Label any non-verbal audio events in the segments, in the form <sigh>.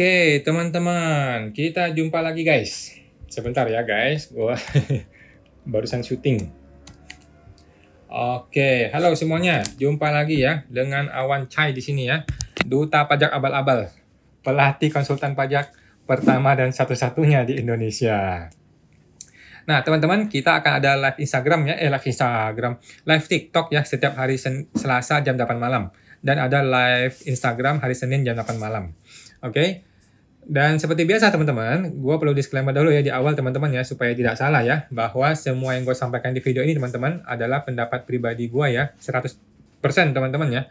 Oke, teman-teman, kita jumpa lagi guys. Sebentar ya guys, gua <laughs> barusan syuting. Oke, halo semuanya, jumpa lagi ya dengan Awan Chai di sini ya, duta pajak abal-abal, pelatih konsultan pajak pertama dan satu-satunya di Indonesia. Nah, teman-teman, kita akan ada live Instagram ya, eh live Instagram, live TikTok ya setiap hari Sen Selasa jam 8 malam dan ada live Instagram hari Senin jam 8 malam. Oke. Okay? Dan seperti biasa teman-teman, gue perlu disclaimer dulu ya di awal teman-teman ya, supaya tidak salah ya, bahwa semua yang gue sampaikan di video ini teman-teman adalah pendapat pribadi gue ya, 100% teman-teman ya.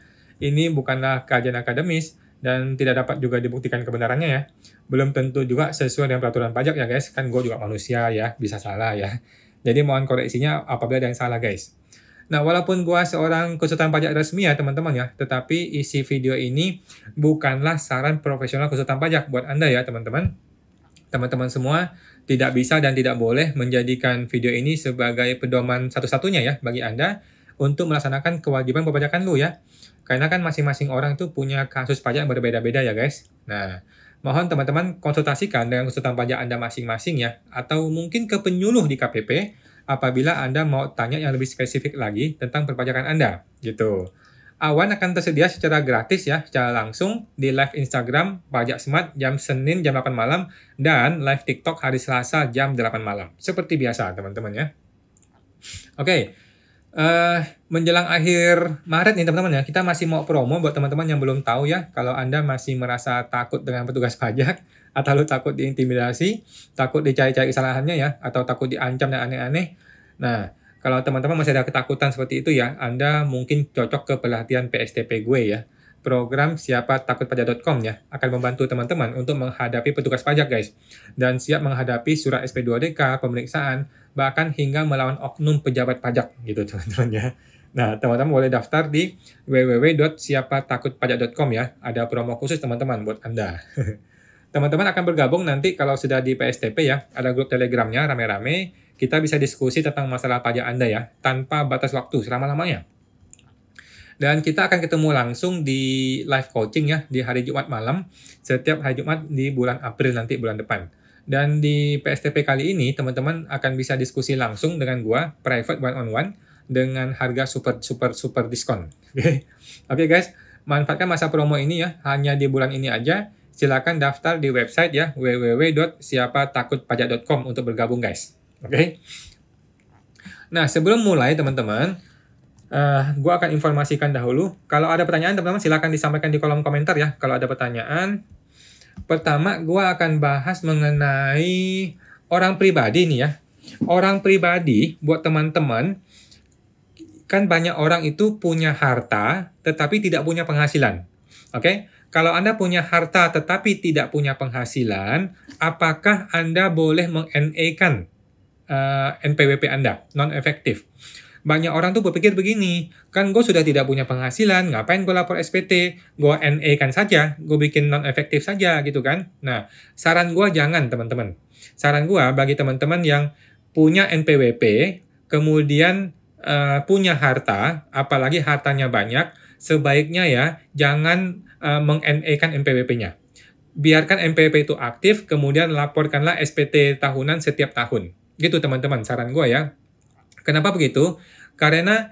Ini bukanlah kajian akademis, dan tidak dapat juga dibuktikan kebenarannya ya. Belum tentu juga sesuai dengan peraturan pajak ya guys, kan gue juga manusia ya, bisa salah ya. Jadi mohon koreksinya apabila ada yang salah guys. Nah, walaupun gua seorang konsultan pajak resmi ya teman-teman ya, tetapi isi video ini bukanlah saran profesional konsultan pajak buat Anda ya teman-teman. Teman-teman semua tidak bisa dan tidak boleh menjadikan video ini sebagai pedoman satu-satunya ya bagi Anda untuk melaksanakan kewajiban perpajakan lu ya. Karena kan masing-masing orang tuh punya kasus pajak yang berbeda-beda ya guys. Nah, mohon teman-teman konsultasikan dengan konsultan pajak Anda masing-masing ya atau mungkin ke penyuluh di KPP apabila Anda mau tanya yang lebih spesifik lagi tentang perpajakan Anda, gitu. Awan akan tersedia secara gratis ya, secara langsung di live Instagram Pajak Smart jam Senin jam 8 malam dan live TikTok hari Selasa jam 8 malam. Seperti biasa teman-teman ya. Oke, okay. uh, eh, menjelang akhir Maret nih teman-teman ya, kita masih mau promo buat teman-teman yang belum tahu ya. Kalau Anda masih merasa takut dengan petugas pajak, atau lu takut diintimidasi, takut dicari-cari kesalahannya ya, atau takut diancam dan aneh-aneh. Nah, kalau teman-teman masih ada ketakutan seperti itu ya, Anda mungkin cocok ke pelatihan PSTP gue ya. Program siapa takut pajak.com ya akan membantu teman-teman untuk menghadapi petugas pajak guys dan siap menghadapi surat SP2DK, pemeriksaan, bahkan hingga melawan oknum pejabat pajak gitu <laughs> teman-teman ya. Nah, teman-teman boleh daftar di www.siapatakutpajak.com ya. Ada promo khusus teman-teman buat Anda. <laughs> Teman-teman akan bergabung nanti kalau sudah di PSTP ya, ada grup telegramnya rame-rame, kita bisa diskusi tentang masalah pajak Anda ya, tanpa batas waktu selama-lamanya. Dan kita akan ketemu langsung di live coaching ya, di hari Jumat malam, setiap hari Jumat di bulan April nanti, bulan depan. Dan di PSTP kali ini, teman-teman akan bisa diskusi langsung dengan gua, private one-on-one, dengan harga super, super, super diskon. <laughs> Oke, okay. okay, guys, manfaatkan masa promo ini ya, hanya di bulan ini aja silakan daftar di website ya www.siapatakutpajak.com untuk bergabung guys. Oke. Okay? Nah, sebelum mulai teman-teman, uh, eh, gue akan informasikan dahulu. Kalau ada pertanyaan teman-teman silakan disampaikan di kolom komentar ya. Kalau ada pertanyaan, pertama gue akan bahas mengenai orang pribadi nih ya. Orang pribadi buat teman-teman kan banyak orang itu punya harta tetapi tidak punya penghasilan. Oke, okay? Kalau Anda punya harta tetapi tidak punya penghasilan, apakah Anda boleh meng-NA-kan uh, eh, NPWP Anda, non-efektif? Banyak orang tuh berpikir begini, kan gue sudah tidak punya penghasilan, ngapain gue lapor SPT? Gue NA-kan saja, gue bikin non-efektif saja gitu kan. Nah, saran gue jangan teman-teman. Saran gue bagi teman-teman yang punya NPWP, kemudian uh, punya harta, apalagi hartanya banyak, sebaiknya ya jangan uh, eh, meng-NA-kan MPWP-nya. Biarkan MPWP itu aktif, kemudian laporkanlah SPT tahunan setiap tahun. Gitu teman-teman, saran gue ya. Kenapa begitu? Karena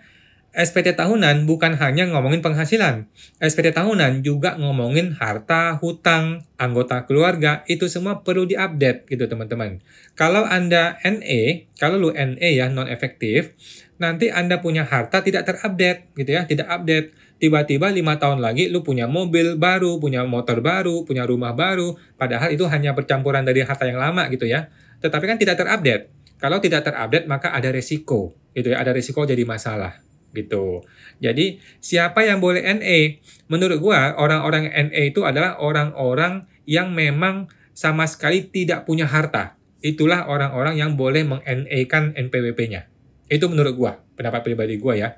SPT tahunan bukan hanya ngomongin penghasilan. SPT tahunan juga ngomongin harta, hutang, anggota keluarga, itu semua perlu diupdate gitu teman-teman. Kalau Anda NA, kalau lu NA ya non efektif, nanti Anda punya harta tidak terupdate gitu ya, tidak update tiba-tiba lima tahun lagi lu punya mobil baru, punya motor baru, punya rumah baru, padahal itu hanya percampuran dari harta yang lama gitu ya. Tetapi kan tidak terupdate. Kalau tidak terupdate maka ada resiko gitu ya, ada resiko jadi masalah gitu. Jadi siapa yang boleh NA? Menurut gua orang-orang NA itu adalah orang-orang yang memang sama sekali tidak punya harta. Itulah orang-orang yang boleh meng-NA-kan NPWP-nya. Itu menurut gua, pendapat pribadi gua ya.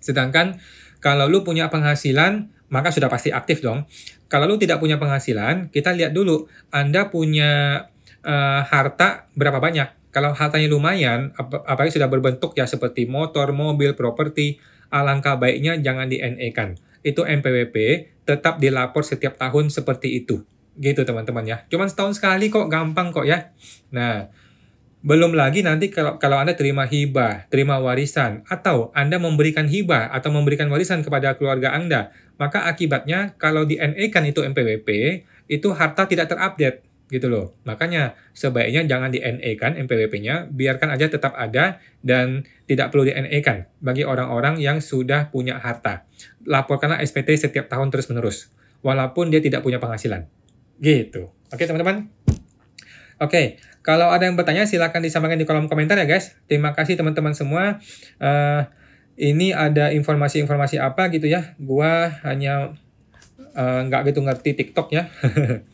Sedangkan kalau lu punya penghasilan, maka sudah pasti aktif dong. Kalau lu tidak punya penghasilan, kita lihat dulu Anda punya uh, harta berapa banyak. Kalau hartanya lumayan, ap apalagi sudah berbentuk ya seperti motor, mobil, properti, alangkah baiknya jangan di NE-kan. Itu NPWP tetap dilapor setiap tahun seperti itu. Gitu teman-teman ya. Cuman setahun sekali kok, gampang kok ya. Nah, belum lagi nanti kalau kalau Anda terima hibah, terima warisan, atau Anda memberikan hibah atau memberikan warisan kepada keluarga Anda, maka akibatnya kalau di NA kan itu MPWP, itu harta tidak terupdate gitu loh. Makanya sebaiknya jangan di NA kan MPWP-nya, biarkan aja tetap ada dan tidak perlu di NA kan bagi orang-orang yang sudah punya harta. Laporkanlah SPT setiap tahun terus-menerus, walaupun dia tidak punya penghasilan. Gitu. Oke, teman-teman? Oke, kalau ada yang bertanya silahkan disampaikan di kolom komentar ya guys. Terima kasih teman-teman semua. Uh, ini ada informasi-informasi apa gitu ya. Gua hanya eh, nggak uh, gitu ngerti TikTok ya. <laughs>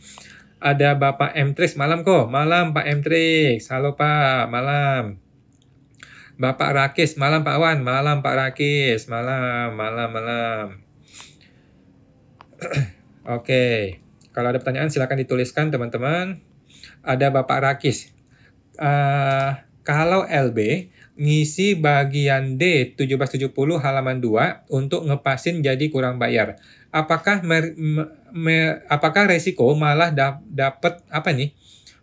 ada Bapak m Mtris malam kok. Malam Pak m Mtris. Halo Pak, malam. Bapak Rakis, malam Pak Wan, malam Pak Rakis, malam, malam, malam. <clears throat> Oke, okay. kalau ada pertanyaan silahkan dituliskan teman-teman ada Bapak Rakis. Uh, kalau LB ngisi bagian D 1770 halaman 2 untuk ngepasin jadi kurang bayar. Apakah mer, mer, apakah resiko malah da, dapat apa nih?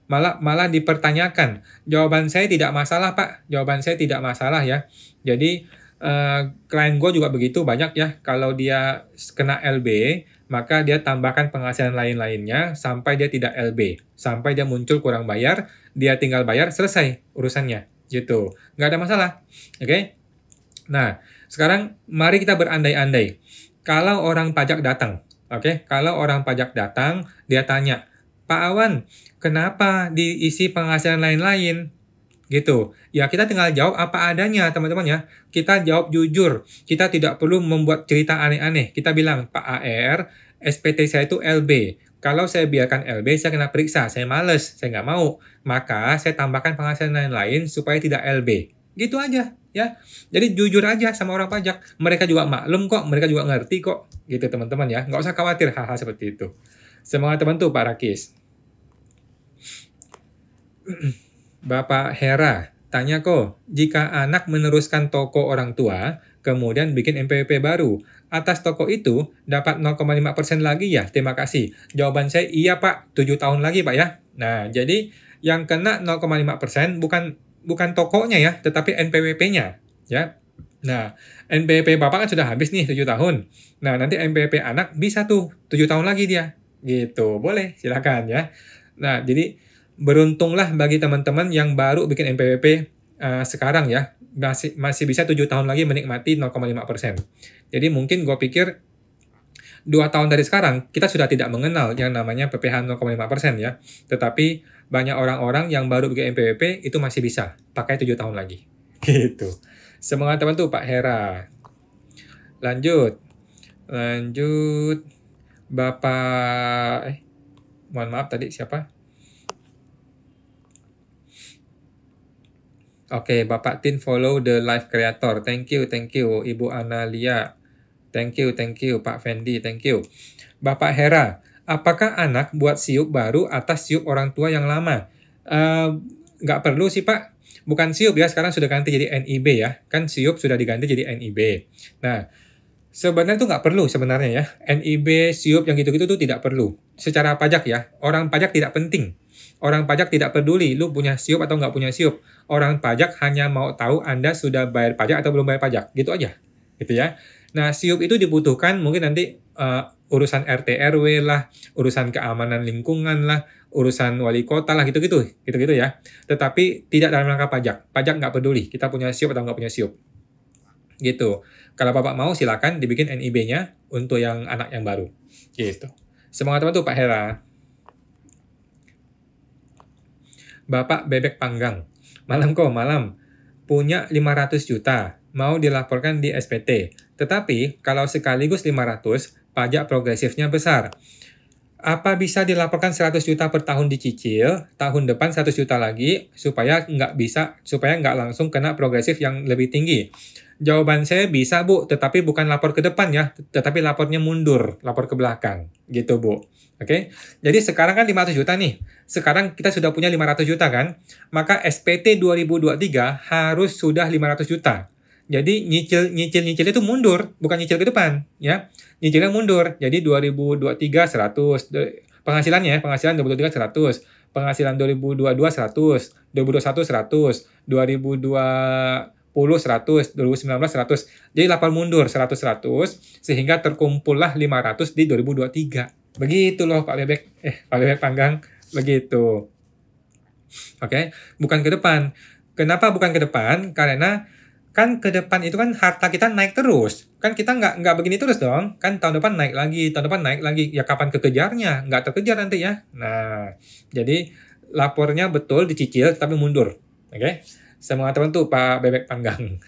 Malah malah dipertanyakan. Jawaban saya tidak masalah, Pak. Jawaban saya tidak masalah ya. Jadi eh, klien gue juga begitu banyak ya kalau dia kena LB maka dia tambahkan penghasilan lain-lainnya sampai dia tidak LB, sampai dia muncul kurang bayar, dia tinggal bayar, selesai urusannya, gitu. Nggak ada masalah, oke? Okay? Nah, sekarang mari kita berandai-andai. Kalau orang pajak datang, oke? Okay? Kalau orang pajak datang, dia tanya, Pak Awan, kenapa diisi penghasilan lain-lain? gitu. Ya kita tinggal jawab apa adanya teman-teman ya. Kita jawab jujur. Kita tidak perlu membuat cerita aneh-aneh. Kita bilang Pak AR, SPT saya itu LB. Kalau saya biarkan LB, saya kena periksa, saya males, saya nggak mau. Maka saya tambahkan penghasilan lain-lain supaya tidak LB. Gitu aja, ya. Jadi jujur aja sama orang pajak. Mereka juga maklum kok, mereka juga ngerti kok. Gitu teman-teman ya. Nggak usah khawatir hal-hal seperti itu. Semangat tuh Pak Rakis. <clears throat> Bapak Hera, tanya kok, jika anak meneruskan toko orang tua, kemudian bikin MPP baru, atas toko itu dapat 0,5% lagi ya? Terima kasih. Jawaban saya iya Pak, 7 tahun lagi Pak ya. Nah, jadi yang kena 0,5% bukan bukan tokonya ya, tetapi NPWP-nya ya. Nah, NPWP Bapak kan sudah habis nih 7 tahun. Nah, nanti NPWP anak bisa tuh 7 tahun lagi dia. Gitu, boleh silakan ya. Nah, jadi beruntunglah bagi teman-teman yang baru bikin NPWP uh, eh, sekarang ya masih masih bisa 7 tahun lagi menikmati 0,5 jadi mungkin gue pikir dua tahun dari sekarang kita sudah tidak mengenal yang namanya PPH 0,5% ya. Tetapi banyak orang-orang yang baru bikin MPWP itu masih bisa pakai tujuh tahun lagi. <laughs> Gitu. Semangat teman tuh Pak Hera. Lanjut. Lanjut. Bapak eh mohon maaf tadi siapa? Oke, okay, Bapak Tin follow the live creator. Thank you, thank you Ibu Analia. Thank you, thank you Pak Fendi, thank you. Bapak Hera, apakah anak buat siup baru atas siup orang tua yang lama? Eh, nggak uh, perlu sih Pak, bukan siup ya, sekarang sudah ganti jadi NIB ya. Kan siup sudah diganti jadi NIB. Nah, sebenarnya itu nggak perlu sebenarnya ya. NIB, siup, yang gitu-gitu tuh tidak perlu. Secara pajak ya, orang pajak tidak penting. Orang pajak tidak peduli lu punya siup atau nggak punya siup. Orang pajak hanya mau tahu Anda sudah bayar pajak atau belum bayar pajak. Gitu aja. Gitu ya. Nah, siup itu dibutuhkan mungkin nanti uh, urusan RT RW lah, urusan keamanan lingkungan lah, urusan wali kota lah gitu-gitu, gitu-gitu ya. Tetapi tidak dalam rangka pajak. Pajak nggak peduli, kita punya siup atau nggak punya siup. Gitu. Kalau Bapak mau silakan dibikin NIB-nya untuk yang anak yang baru. Gitu. Semangat teman tuh Pak Hera. Bapak bebek panggang. Malam kok, malam. Punya 500 juta mau dilaporkan di SPT. Tetapi, kalau sekaligus 500, pajak progresifnya besar. Apa bisa dilaporkan 100 juta per tahun dicicil, tahun depan 100 juta lagi, supaya nggak bisa, supaya nggak langsung kena progresif yang lebih tinggi? Jawaban saya bisa, Bu, tetapi bukan lapor ke depan ya, tetapi lapornya mundur, lapor ke belakang, gitu, Bu. Oke, jadi sekarang kan 500 juta nih. Sekarang kita sudah punya 500 juta kan? Maka SPT 2023 harus sudah 500 juta. Jadi nyicil nyicil nyicil itu mundur, bukan nyicil ke depan, ya. Nyicilnya mundur. Jadi 2023 100 penghasilannya penghasilan 2023 100 penghasilan 2022 100 2021 100 2020 100 2019 100 jadi 8 mundur 100 100 sehingga terkumpullah 500 di 2023 begitu loh Pak Bebek eh Pak Bebek panggang begitu oke okay? bukan ke depan kenapa bukan ke depan karena kan ke depan itu kan harta kita naik terus kan kita nggak nggak begini terus dong kan tahun depan naik lagi tahun depan naik lagi ya kapan kekejarnya nggak terkejar nanti ya nah jadi lapornya betul dicicil tapi mundur oke okay? semua teman tuh Pak Bebek Panggang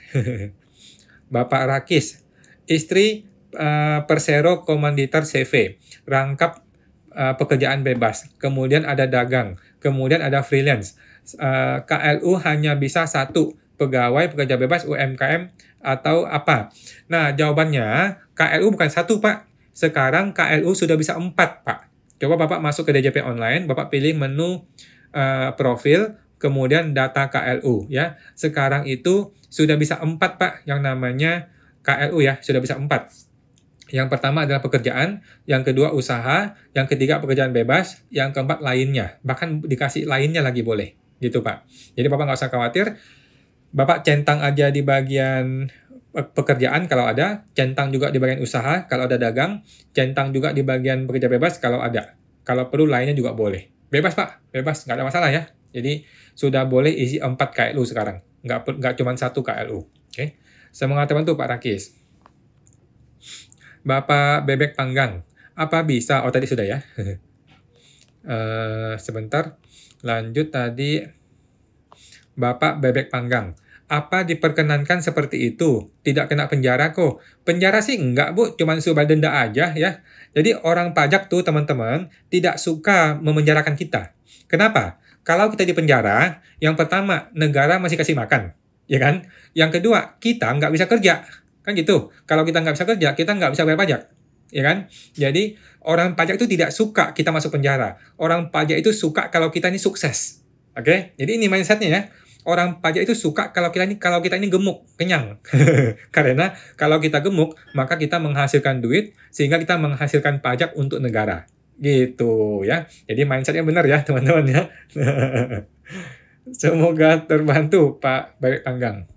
<laughs> Bapak Rakis istri uh, Persero komanditer CV rangkap uh, pekerjaan bebas kemudian ada dagang kemudian ada freelance uh, eh, KLU hanya bisa satu pegawai, pekerja bebas, UMKM, atau apa? Nah, jawabannya KLU bukan satu, Pak. Sekarang KLU sudah bisa empat, Pak. Coba Bapak masuk ke DJP Online, Bapak pilih menu uh, profil, kemudian data KLU, ya. Sekarang itu sudah bisa empat, Pak, yang namanya KLU, ya. Sudah bisa empat. Yang pertama adalah pekerjaan, yang kedua usaha, yang ketiga pekerjaan bebas, yang keempat lainnya. Bahkan dikasih lainnya lagi boleh, gitu Pak. Jadi Bapak nggak usah khawatir, Bapak centang aja di bagian pekerjaan kalau ada, centang juga di bagian usaha kalau ada dagang, centang juga di bagian pekerja bebas kalau ada. Kalau perlu lainnya juga boleh. Bebas Pak, bebas, nggak ada masalah ya. Jadi sudah boleh isi 4 KLU sekarang, nggak, nggak cuma satu KLU. Oke, okay? Saya mengatakan tuh Pak Rakis. Bapak bebek panggang, apa bisa? Oh tadi sudah ya. uh, <laughs> sebentar, lanjut tadi Bapak bebek panggang apa diperkenankan seperti itu? Tidak kena penjara kok. Penjara sih enggak, Bu. cuma subah denda aja ya. Jadi orang pajak tuh, teman-teman, tidak suka memenjarakan kita. Kenapa? Kalau kita di penjara, yang pertama, negara masih kasih makan. Ya kan? Yang kedua, kita nggak bisa kerja. Kan gitu. Kalau kita nggak bisa kerja, kita nggak bisa bayar pajak ya kan? Jadi orang pajak itu tidak suka kita masuk penjara. Orang pajak itu suka kalau kita ini sukses. Oke? Okay? Jadi ini mindsetnya ya orang pajak itu suka kalau kita ini kalau kita ini gemuk, kenyang. <laughs> Karena kalau kita gemuk, maka kita menghasilkan duit sehingga kita menghasilkan pajak untuk negara. Gitu ya. Jadi mindsetnya benar ya, <laughs> teman-teman ya. <laughs> Semoga terbantu Pak Baik Panggang.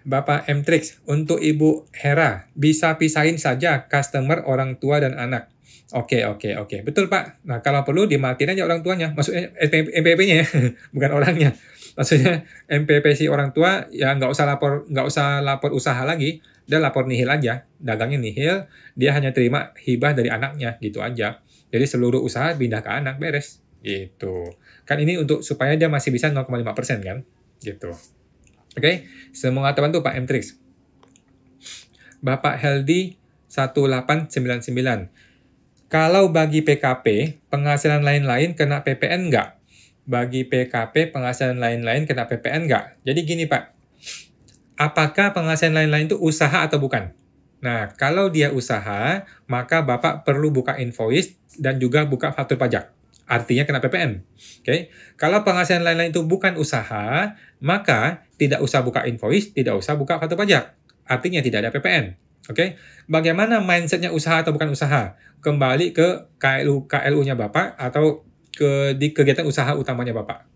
Bapak Mtrix, untuk Ibu Hera, bisa pisahin saja customer orang tua dan anak. Oke, okay, oke, okay, oke. Okay. Betul, Pak. Nah, kalau perlu dimatiin aja orang tuanya. Maksudnya eh, MPP-nya ya, <laughs> bukan orangnya. Maksudnya MPP si orang tua ya nggak usah lapor nggak usah lapor usaha lagi. Dia lapor nihil aja. Dagangnya nihil, dia hanya terima hibah dari anaknya gitu aja. Jadi seluruh usaha pindah ke anak beres. Gitu. Kan ini untuk supaya dia masih bisa 0,5% kan? Gitu. Oke, okay? semoga terbantu Pak Mtrix. Bapak Heldi 1899. Kalau bagi PKP, penghasilan lain-lain kena PPN nggak? Bagi PKP, penghasilan lain-lain kena PPN nggak? Jadi gini Pak, apakah penghasilan lain-lain itu usaha atau bukan? Nah, kalau dia usaha, maka Bapak perlu buka invoice dan juga buka faktur pajak. Artinya kena PPN. Oke. Okay? Kalau penghasilan lain-lain itu bukan usaha, maka tidak usah buka invoice, tidak usah buka faktur pajak. Artinya tidak ada PPN. Oke, okay? bagaimana mindsetnya usaha atau bukan usaha? Kembali ke KLU KLU-nya Bapak atau ke di kegiatan usaha utamanya Bapak.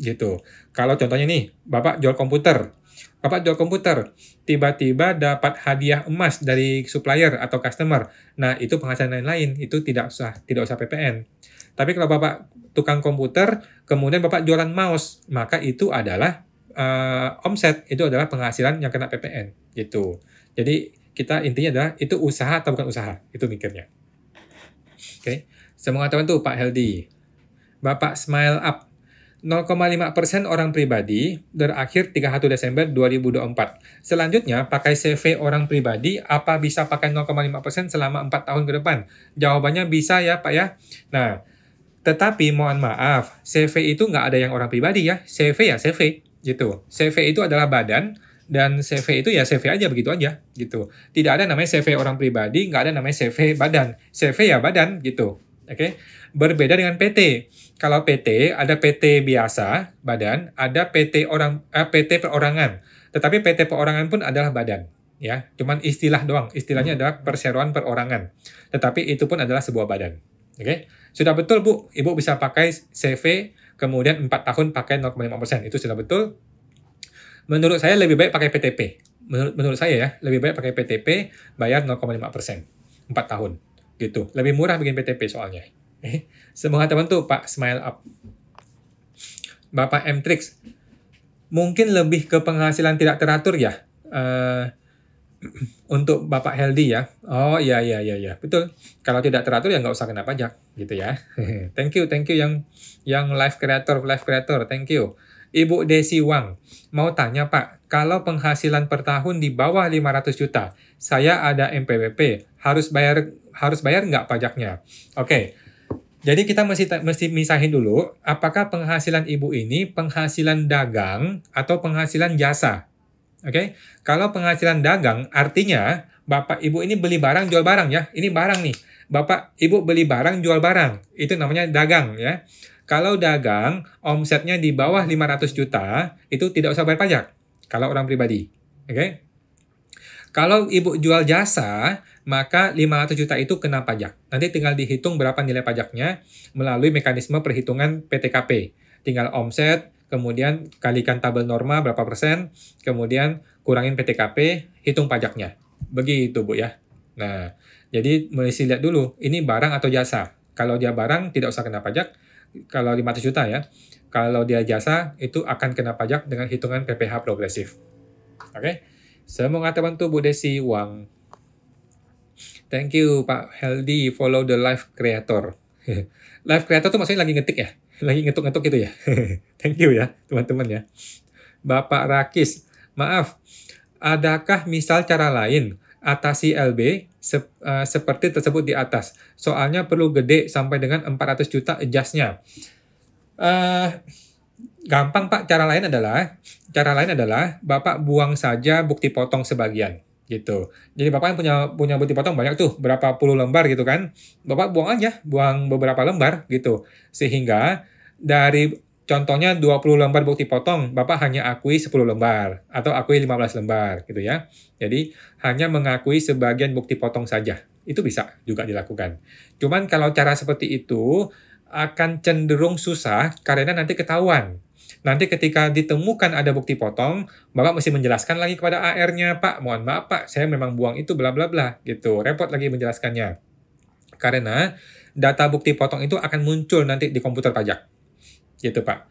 Gitu. Kalau contohnya nih, Bapak jual komputer. Bapak jual komputer, tiba-tiba dapat hadiah emas dari supplier atau customer. Nah, itu penghasilan lain-lain, itu tidak usah tidak usah PPN. Tapi kalau Bapak tukang komputer, kemudian Bapak jualan mouse, maka itu adalah uh, omset, itu adalah penghasilan yang kena PPN gitu. Jadi kita intinya adalah itu usaha atau bukan usaha itu mikirnya oke okay. saya teman tuh Pak Heldi Bapak smile up 0,5% orang pribadi berakhir 31 Desember 2024. Selanjutnya, pakai CV orang pribadi, apa bisa pakai 0,5% selama 4 tahun ke depan? Jawabannya bisa ya Pak ya. Nah, tetapi mohon maaf, CV itu nggak ada yang orang pribadi ya. CV ya CV, gitu. CV itu adalah badan, dan CV itu ya CV aja begitu aja gitu. Tidak ada namanya CV orang pribadi, nggak ada namanya CV badan. CV ya badan gitu. Oke. Okay? Berbeda dengan PT. Kalau PT ada PT biasa badan, ada PT orang eh, PT perorangan. Tetapi PT perorangan pun adalah badan ya. Cuman istilah doang. Istilahnya adalah perseroan perorangan. Tetapi itu pun adalah sebuah badan. Oke. Okay? Sudah betul Bu, Ibu bisa pakai CV kemudian 4 tahun pakai 0,5%. Itu sudah betul. Menurut saya lebih baik pakai PTP. Menurut, menurut saya ya, lebih baik pakai PTP, bayar 0,5 persen, 4 tahun. Gitu. Lebih murah bikin PTP soalnya. Eh, teman tuh Pak Smile Up. Bapak M-Trix, mungkin lebih ke penghasilan tidak teratur ya. Uh, <clears throat> untuk Bapak Heldi ya. Oh iya iya iya iya. Betul. Kalau tidak teratur ya nggak usah kena pajak gitu ya. <laughs> thank you, thank you yang yang live creator, live creator. Thank you. Ibu Desi Wang, mau tanya Pak, kalau penghasilan per tahun di bawah 500 juta, saya ada MPWP, harus bayar harus bayar nggak pajaknya? Oke, okay. jadi kita mesti mesti misahin dulu apakah penghasilan ibu ini penghasilan dagang atau penghasilan jasa. Oke, okay? kalau penghasilan dagang artinya bapak ibu ini beli barang jual barang ya, ini barang nih. Bapak ibu beli barang jual barang, itu namanya dagang ya. Kalau dagang omsetnya di bawah 500 juta, itu tidak usah bayar pajak kalau orang pribadi. Oke? Okay? Kalau ibu jual jasa, maka 500 juta itu kena pajak. Nanti tinggal dihitung berapa nilai pajaknya melalui mekanisme perhitungan PTKP. Tinggal omset, kemudian kalikan tabel norma berapa persen, kemudian kurangin PTKP, hitung pajaknya. Begitu, Bu ya. Nah, jadi mesti lihat dulu, ini barang atau jasa. Kalau dia barang, tidak usah kena pajak kalau 500 juta ya, kalau dia jasa itu akan kena pajak dengan hitungan PPh progresif. Oke. Okay? teman tuh Bu Desi uang. Thank you Pak Heldi follow the live creator. <laughs> live creator tuh maksudnya lagi ngetik ya, lagi ngetuk-ngetuk gitu ya. <laughs> Thank you ya teman-teman ya. Bapak Rakis, maaf. Adakah misal cara lain atasi LB sep, uh, seperti tersebut di atas. Soalnya perlu gede sampai dengan 400 juta adjustnya. Uh, eh, gampang Pak, cara lain adalah cara lain adalah Bapak buang saja bukti potong sebagian gitu. Jadi Bapak yang punya punya bukti potong banyak tuh, berapa puluh lembar gitu kan. Bapak buang aja, buang beberapa lembar gitu. Sehingga dari Contohnya 20 lembar bukti potong, Bapak hanya akui 10 lembar atau akui 15 lembar gitu ya. Jadi hanya mengakui sebagian bukti potong saja. Itu bisa juga dilakukan. Cuman kalau cara seperti itu akan cenderung susah karena nanti ketahuan. Nanti ketika ditemukan ada bukti potong, Bapak mesti menjelaskan lagi kepada AR-nya, Pak, mohon maaf Pak, saya memang buang itu bla bla bla gitu. Repot lagi menjelaskannya. Karena data bukti potong itu akan muncul nanti di komputer pajak gitu Pak.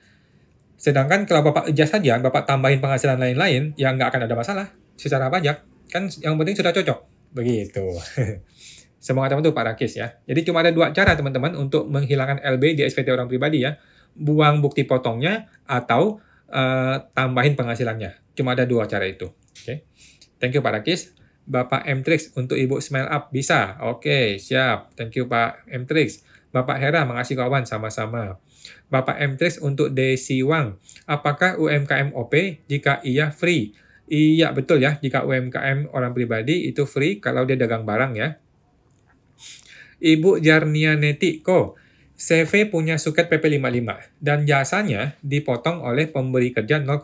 Sedangkan kalau Bapak kerja saja, Bapak tambahin penghasilan lain-lain, ya nggak akan ada masalah secara pajak. Kan yang penting sudah cocok. Begitu. <laughs> Semoga teman-teman tuh Pak Rakis ya. Jadi cuma ada dua cara teman-teman untuk menghilangkan LB di SPT orang pribadi ya. Buang bukti potongnya atau uh, tambahin penghasilannya. Cuma ada dua cara itu. Oke. Okay. Thank you Pak Rakis. Bapak Mtrix untuk Ibu Smile Up bisa. Oke, okay, siap. Thank you Pak Mtrix. Bapak Hera mengasih kawan sama-sama. Bapak Mtris untuk Desi Wang, apakah UMKM OP jika iya free? Iya betul ya, jika UMKM orang pribadi itu free kalau dia dagang barang ya. Ibu Jarnia Neti, CV punya suket PP55 dan jasanya dipotong oleh pemberi kerja 0,5%.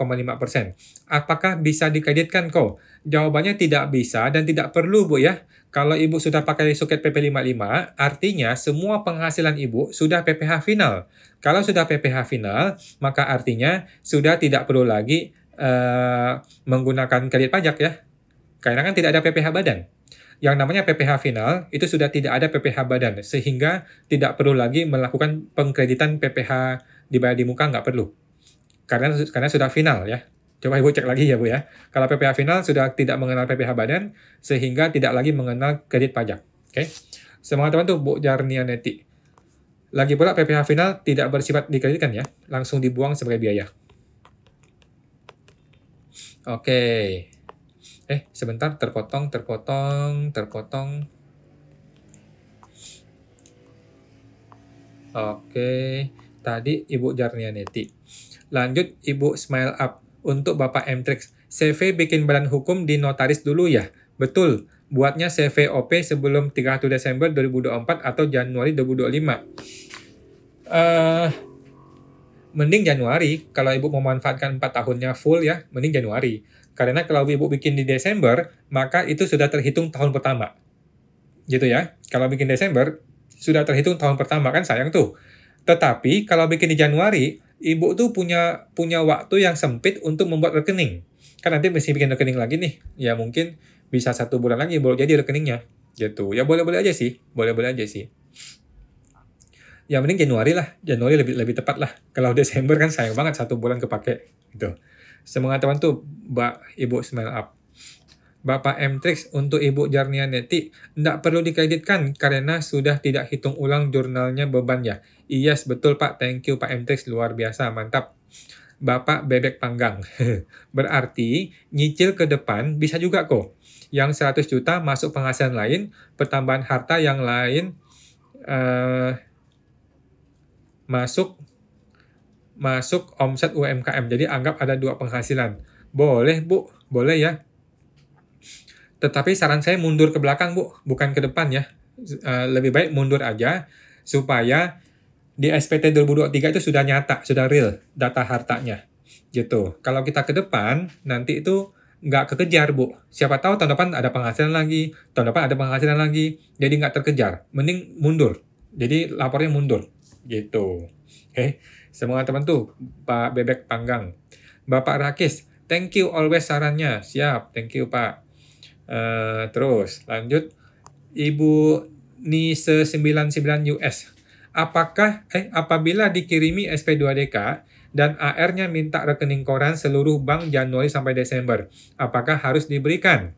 Apakah bisa dikreditkan kok? Jawabannya tidak bisa dan tidak perlu Bu ya. Kalau Ibu sudah pakai suket PP55, artinya semua penghasilan Ibu sudah PPH final. Kalau sudah PPH final, maka artinya sudah tidak perlu lagi uh, menggunakan kredit pajak ya. Karena kan tidak ada PPH badan. Yang namanya PPH final itu sudah tidak ada PPH badan, sehingga tidak perlu lagi melakukan pengkreditan PPH dibayar di muka nggak perlu. Karena karena sudah final ya. Coba Ibu cek lagi ya Bu ya. Kalau PPH final sudah tidak mengenal PPH badan, sehingga tidak lagi mengenal kredit pajak. Oke. Okay? Semangat teman tuh Bu Jarnianeti. Lagi pula PPH final tidak bersifat dikreditkan ya, langsung dibuang sebagai biaya. Oke. Okay. Eh, sebentar, terpotong, terpotong, terpotong. Oke, tadi Ibu Jarnianeti. Lanjut Ibu Smile Up. Untuk Bapak Mtrix, CV bikin badan hukum di notaris dulu ya? Betul, buatnya CV OP sebelum 31 Desember 2024 atau Januari 2025. Uh, eh, mending Januari, kalau Ibu memanfaatkan 4 tahunnya full ya, mending Januari karena kalau Ibu bikin di Desember, maka itu sudah terhitung tahun pertama. Gitu ya. Kalau bikin Desember, sudah terhitung tahun pertama kan sayang tuh. Tetapi kalau bikin di Januari, Ibu tuh punya punya waktu yang sempit untuk membuat rekening. Kan nanti mesti bikin rekening lagi nih. Ya mungkin bisa satu bulan lagi baru jadi rekeningnya. Gitu. Ya boleh-boleh aja sih. Boleh-boleh aja sih ya mending Januari lah Januari lebih lebih tepat lah kalau Desember kan sayang banget satu bulan kepake gitu Semoga teman tu bak ibu smile up. M Mtrix untuk ibu Jarnia Neti tidak perlu dikreditkan karena sudah tidak hitung ulang jurnalnya beban ya. Iya, yes, betul Pak. Thank you Pak M Mtrix. Luar biasa, mantap. Bapak bebek panggang. <laughs> Berarti nyicil ke depan bisa juga kok. Yang 100 juta masuk penghasilan lain, pertambahan harta yang lain uh, masuk masuk omset UMKM. Jadi anggap ada dua penghasilan. Boleh, Bu. Boleh ya. Tetapi saran saya mundur ke belakang, Bu. Bukan ke depan ya. Eh, lebih baik mundur aja supaya di SPT 2023 itu sudah nyata, sudah real data hartanya. Gitu. Kalau kita ke depan, nanti itu nggak kekejar, Bu. Siapa tahu tahun depan ada penghasilan lagi, tahun depan ada penghasilan lagi. Jadi nggak terkejar. Mending mundur. Jadi lapornya mundur. Gitu. Oke. Okay Semoga teman tuh Pak Bebek Panggang. Bapak Rakis, thank you always sarannya. Siap, thank you Pak. Uh, terus lanjut Ibu Nise 99 US. Apakah eh apabila dikirimi SP2DK dan AR-nya minta rekening koran seluruh bank Januari sampai Desember, apakah harus diberikan?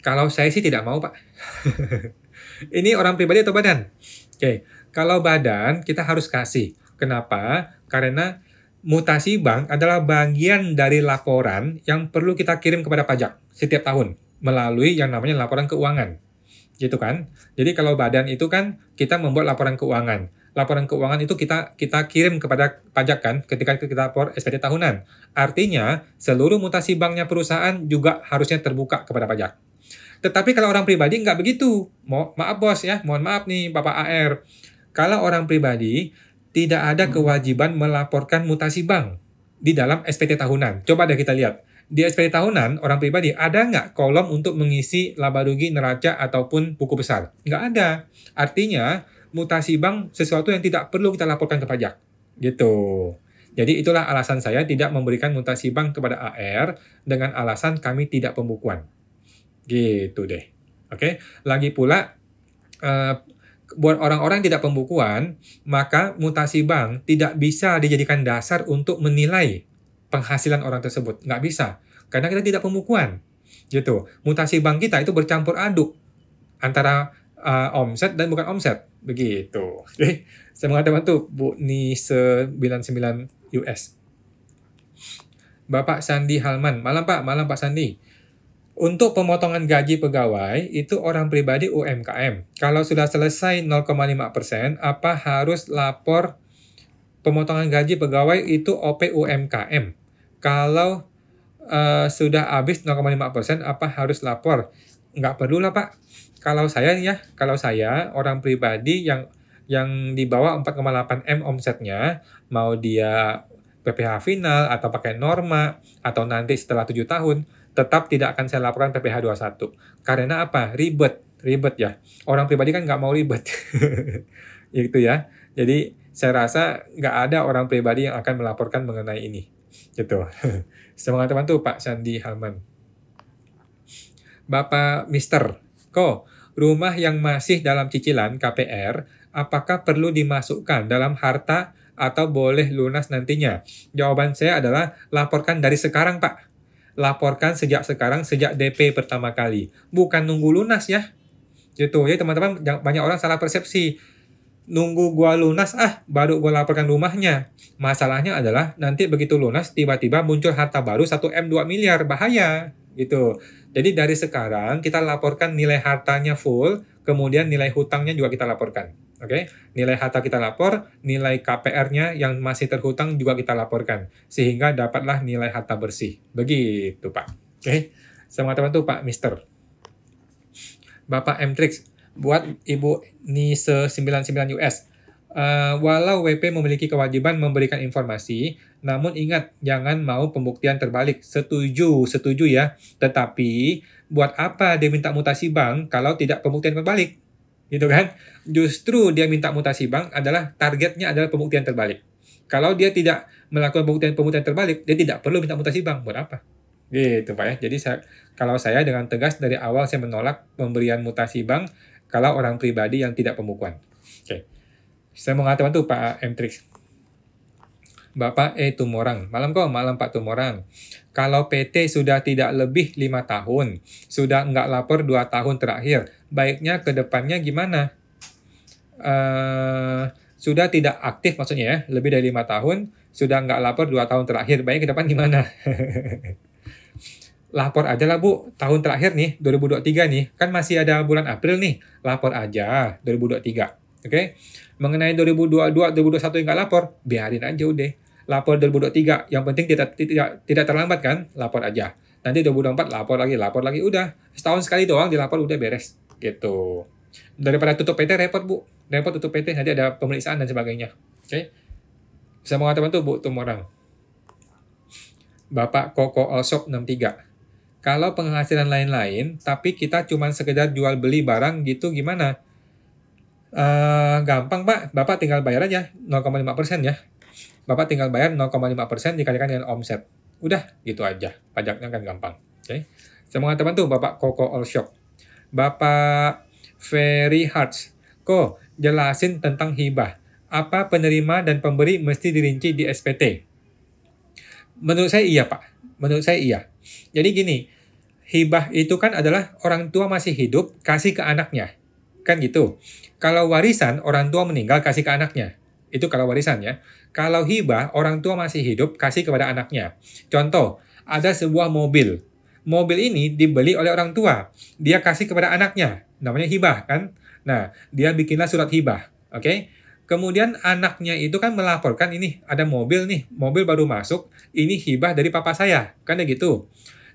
Kalau saya sih tidak mau, Pak. <laughs> Ini orang pribadi atau badan? Oke, okay. kalau badan kita harus kasih. Kenapa? Karena mutasi bank adalah bagian dari laporan yang perlu kita kirim kepada pajak setiap tahun melalui yang namanya laporan keuangan. Gitu kan? Jadi kalau badan itu kan kita membuat laporan keuangan. Laporan keuangan itu kita kita kirim kepada pajak kan ketika kita lapor SPT tahunan. Artinya seluruh mutasi banknya perusahaan juga harusnya terbuka kepada pajak. Tetapi kalau orang pribadi nggak begitu. Mo maaf bos ya, mohon maaf nih Bapak AR. Kalau orang pribadi, tidak ada hmm. kewajiban melaporkan mutasi bank di dalam SPT tahunan. Coba deh kita lihat. Di SPT tahunan, orang pribadi ada nggak kolom untuk mengisi laba rugi neraca ataupun buku besar? Nggak ada. Artinya, mutasi bank sesuatu yang tidak perlu kita laporkan ke pajak. Gitu. Jadi itulah alasan saya tidak memberikan mutasi bank kepada AR dengan alasan kami tidak pembukuan. Gitu deh. Oke, lagi pula eh, buat orang-orang tidak pembukuan, maka mutasi bank tidak bisa dijadikan dasar untuk menilai penghasilan orang tersebut. Nggak bisa. Karena kita tidak pembukuan. Gitu. Mutasi bank kita itu bercampur aduk antara uh, omset dan bukan omset. Begitu. Jadi, saya mengatakan tuh Bu Nise 99 US. Bapak Sandi Halman. Malam Pak, malam Pak Sandi. Untuk pemotongan gaji pegawai, itu orang pribadi UMKM. Kalau sudah selesai 0,5%, apa harus lapor pemotongan gaji pegawai itu OP UMKM? Kalau uh, sudah habis 0,5%, apa harus lapor? Nggak perlu lah, Pak. Kalau saya ya, kalau saya orang pribadi yang yang di bawah 4,8 M omsetnya, mau dia PPH final atau pakai norma atau nanti setelah tujuh tahun, tetap tidak akan saya laporkan PPh 21. Karena apa? Ribet, ribet ya. Orang pribadi kan nggak mau ribet. <laughs> itu ya. Jadi saya rasa nggak ada orang pribadi yang akan melaporkan mengenai ini. Gitu. Semangat <laughs> teman tuh Pak Sandi Halman. Bapak Mister, kok rumah yang masih dalam cicilan KPR apakah perlu dimasukkan dalam harta atau boleh lunas nantinya? Jawaban saya adalah laporkan dari sekarang, Pak laporkan sejak sekarang, sejak DP pertama kali. Bukan nunggu lunas ya. Gitu. Ya teman-teman, banyak orang salah persepsi. Nunggu gua lunas, ah baru gua laporkan rumahnya. Masalahnya adalah nanti begitu lunas, tiba-tiba muncul harta baru 1M 2 miliar. Bahaya. Gitu. Jadi dari sekarang kita laporkan nilai hartanya full, kemudian nilai hutangnya juga kita laporkan. Oke, okay? nilai harta kita lapor, nilai KPR-nya yang masih terhutang juga kita laporkan, sehingga dapatlah nilai harta bersih. Begitu, Pak. Oke, okay? saya mengatakan tuh Pak Mister. Bapak M. Trix, buat Ibu Nise 99 US, Uh, walau WP memiliki kewajiban memberikan informasi, namun ingat jangan mau pembuktian terbalik. Setuju, setuju ya. Tetapi buat apa dia minta mutasi bank kalau tidak pembuktian terbalik? Gitu kan? Justru dia minta mutasi bank adalah targetnya adalah pembuktian terbalik. Kalau dia tidak melakukan pembuktian-pembuktian terbalik, dia tidak perlu minta mutasi bank. Buat apa? Gitu Pak ya. Jadi saya, kalau saya dengan tegas dari awal saya menolak pemberian mutasi bank kalau orang pribadi yang tidak pembukuan. Oke. Okay. Saya mau ngatakan tuh Pak M. Bapak E. Tumorang. Malam kok malam Pak Tumorang. Kalau PT sudah tidak lebih lima tahun, sudah nggak lapor dua tahun terakhir, baiknya ke depannya gimana? Uh, sudah tidak aktif maksudnya ya, lebih dari lima tahun, sudah nggak lapor dua tahun terakhir, baiknya ke depan gimana? <laughs> lapor aja lah Bu, tahun terakhir nih, 2023 nih, kan masih ada bulan April nih, lapor aja 2023. Oke, okay? mengenai 2022, 2021 yang nggak lapor, biarin aja udah lapor 2023 yang penting tidak tidak tidak terlambat kan lapor aja nanti 2024 lapor lagi lapor lagi udah setahun sekali doang dilapor udah beres gitu daripada tutup PT repot bu repot tutup PT nanti ada pemeriksaan dan sebagainya oke okay? bisa mengatakan tuh bu tuh orang Bapak Koko Alsop 63 kalau penghasilan lain-lain, tapi kita cuma sekedar jual beli barang gitu gimana? Uh, gampang pak, bapak tinggal bayar aja 0,5% ya. Bapak tinggal bayar 0,5% dikalikan dengan omset. Udah, gitu aja. Pajaknya kan gampang. Oke. Okay? Semangat teman tuh Bapak Koko All Shop. Bapak Ferry Hearts. Ko, jelasin tentang hibah. Apa penerima dan pemberi mesti dirinci di SPT? Menurut saya iya, Pak. Menurut saya iya. Jadi gini, hibah itu kan adalah orang tua masih hidup kasih ke anaknya. Kan gitu. Kalau warisan orang tua meninggal kasih ke anaknya. Itu kalau warisan ya. Kalau hibah, orang tua masih hidup kasih kepada anaknya. Contoh, ada sebuah mobil. Mobil ini dibeli oleh orang tua. Dia kasih kepada anaknya. Namanya hibah kan? Nah, dia bikinlah surat hibah. Oke? Okay? Kemudian anaknya itu kan melaporkan ini ada mobil nih, mobil baru masuk, ini hibah dari papa saya. Kan ya gitu.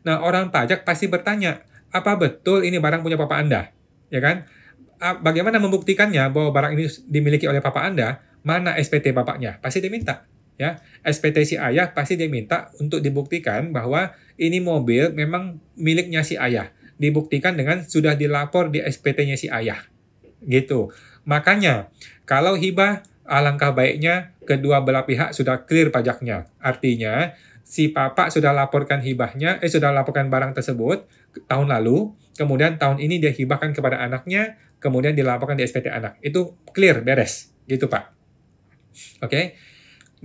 Nah, orang pajak pasti bertanya, apa betul ini barang punya papa Anda? Ya kan? Bagaimana membuktikannya bahwa barang ini dimiliki oleh papa Anda? mana SPT bapaknya? Pasti dia minta. Ya, SPT si ayah pasti dia minta untuk dibuktikan bahwa ini mobil memang miliknya si ayah. Dibuktikan dengan sudah dilapor di SPT-nya si ayah. Gitu. Makanya, kalau hibah, alangkah baiknya kedua belah pihak sudah clear pajaknya. Artinya, si papa sudah laporkan hibahnya, eh sudah laporkan barang tersebut tahun lalu, kemudian tahun ini dia hibahkan kepada anaknya, kemudian dilaporkan di SPT anak. Itu clear, beres. Gitu Pak. Oke. Okay?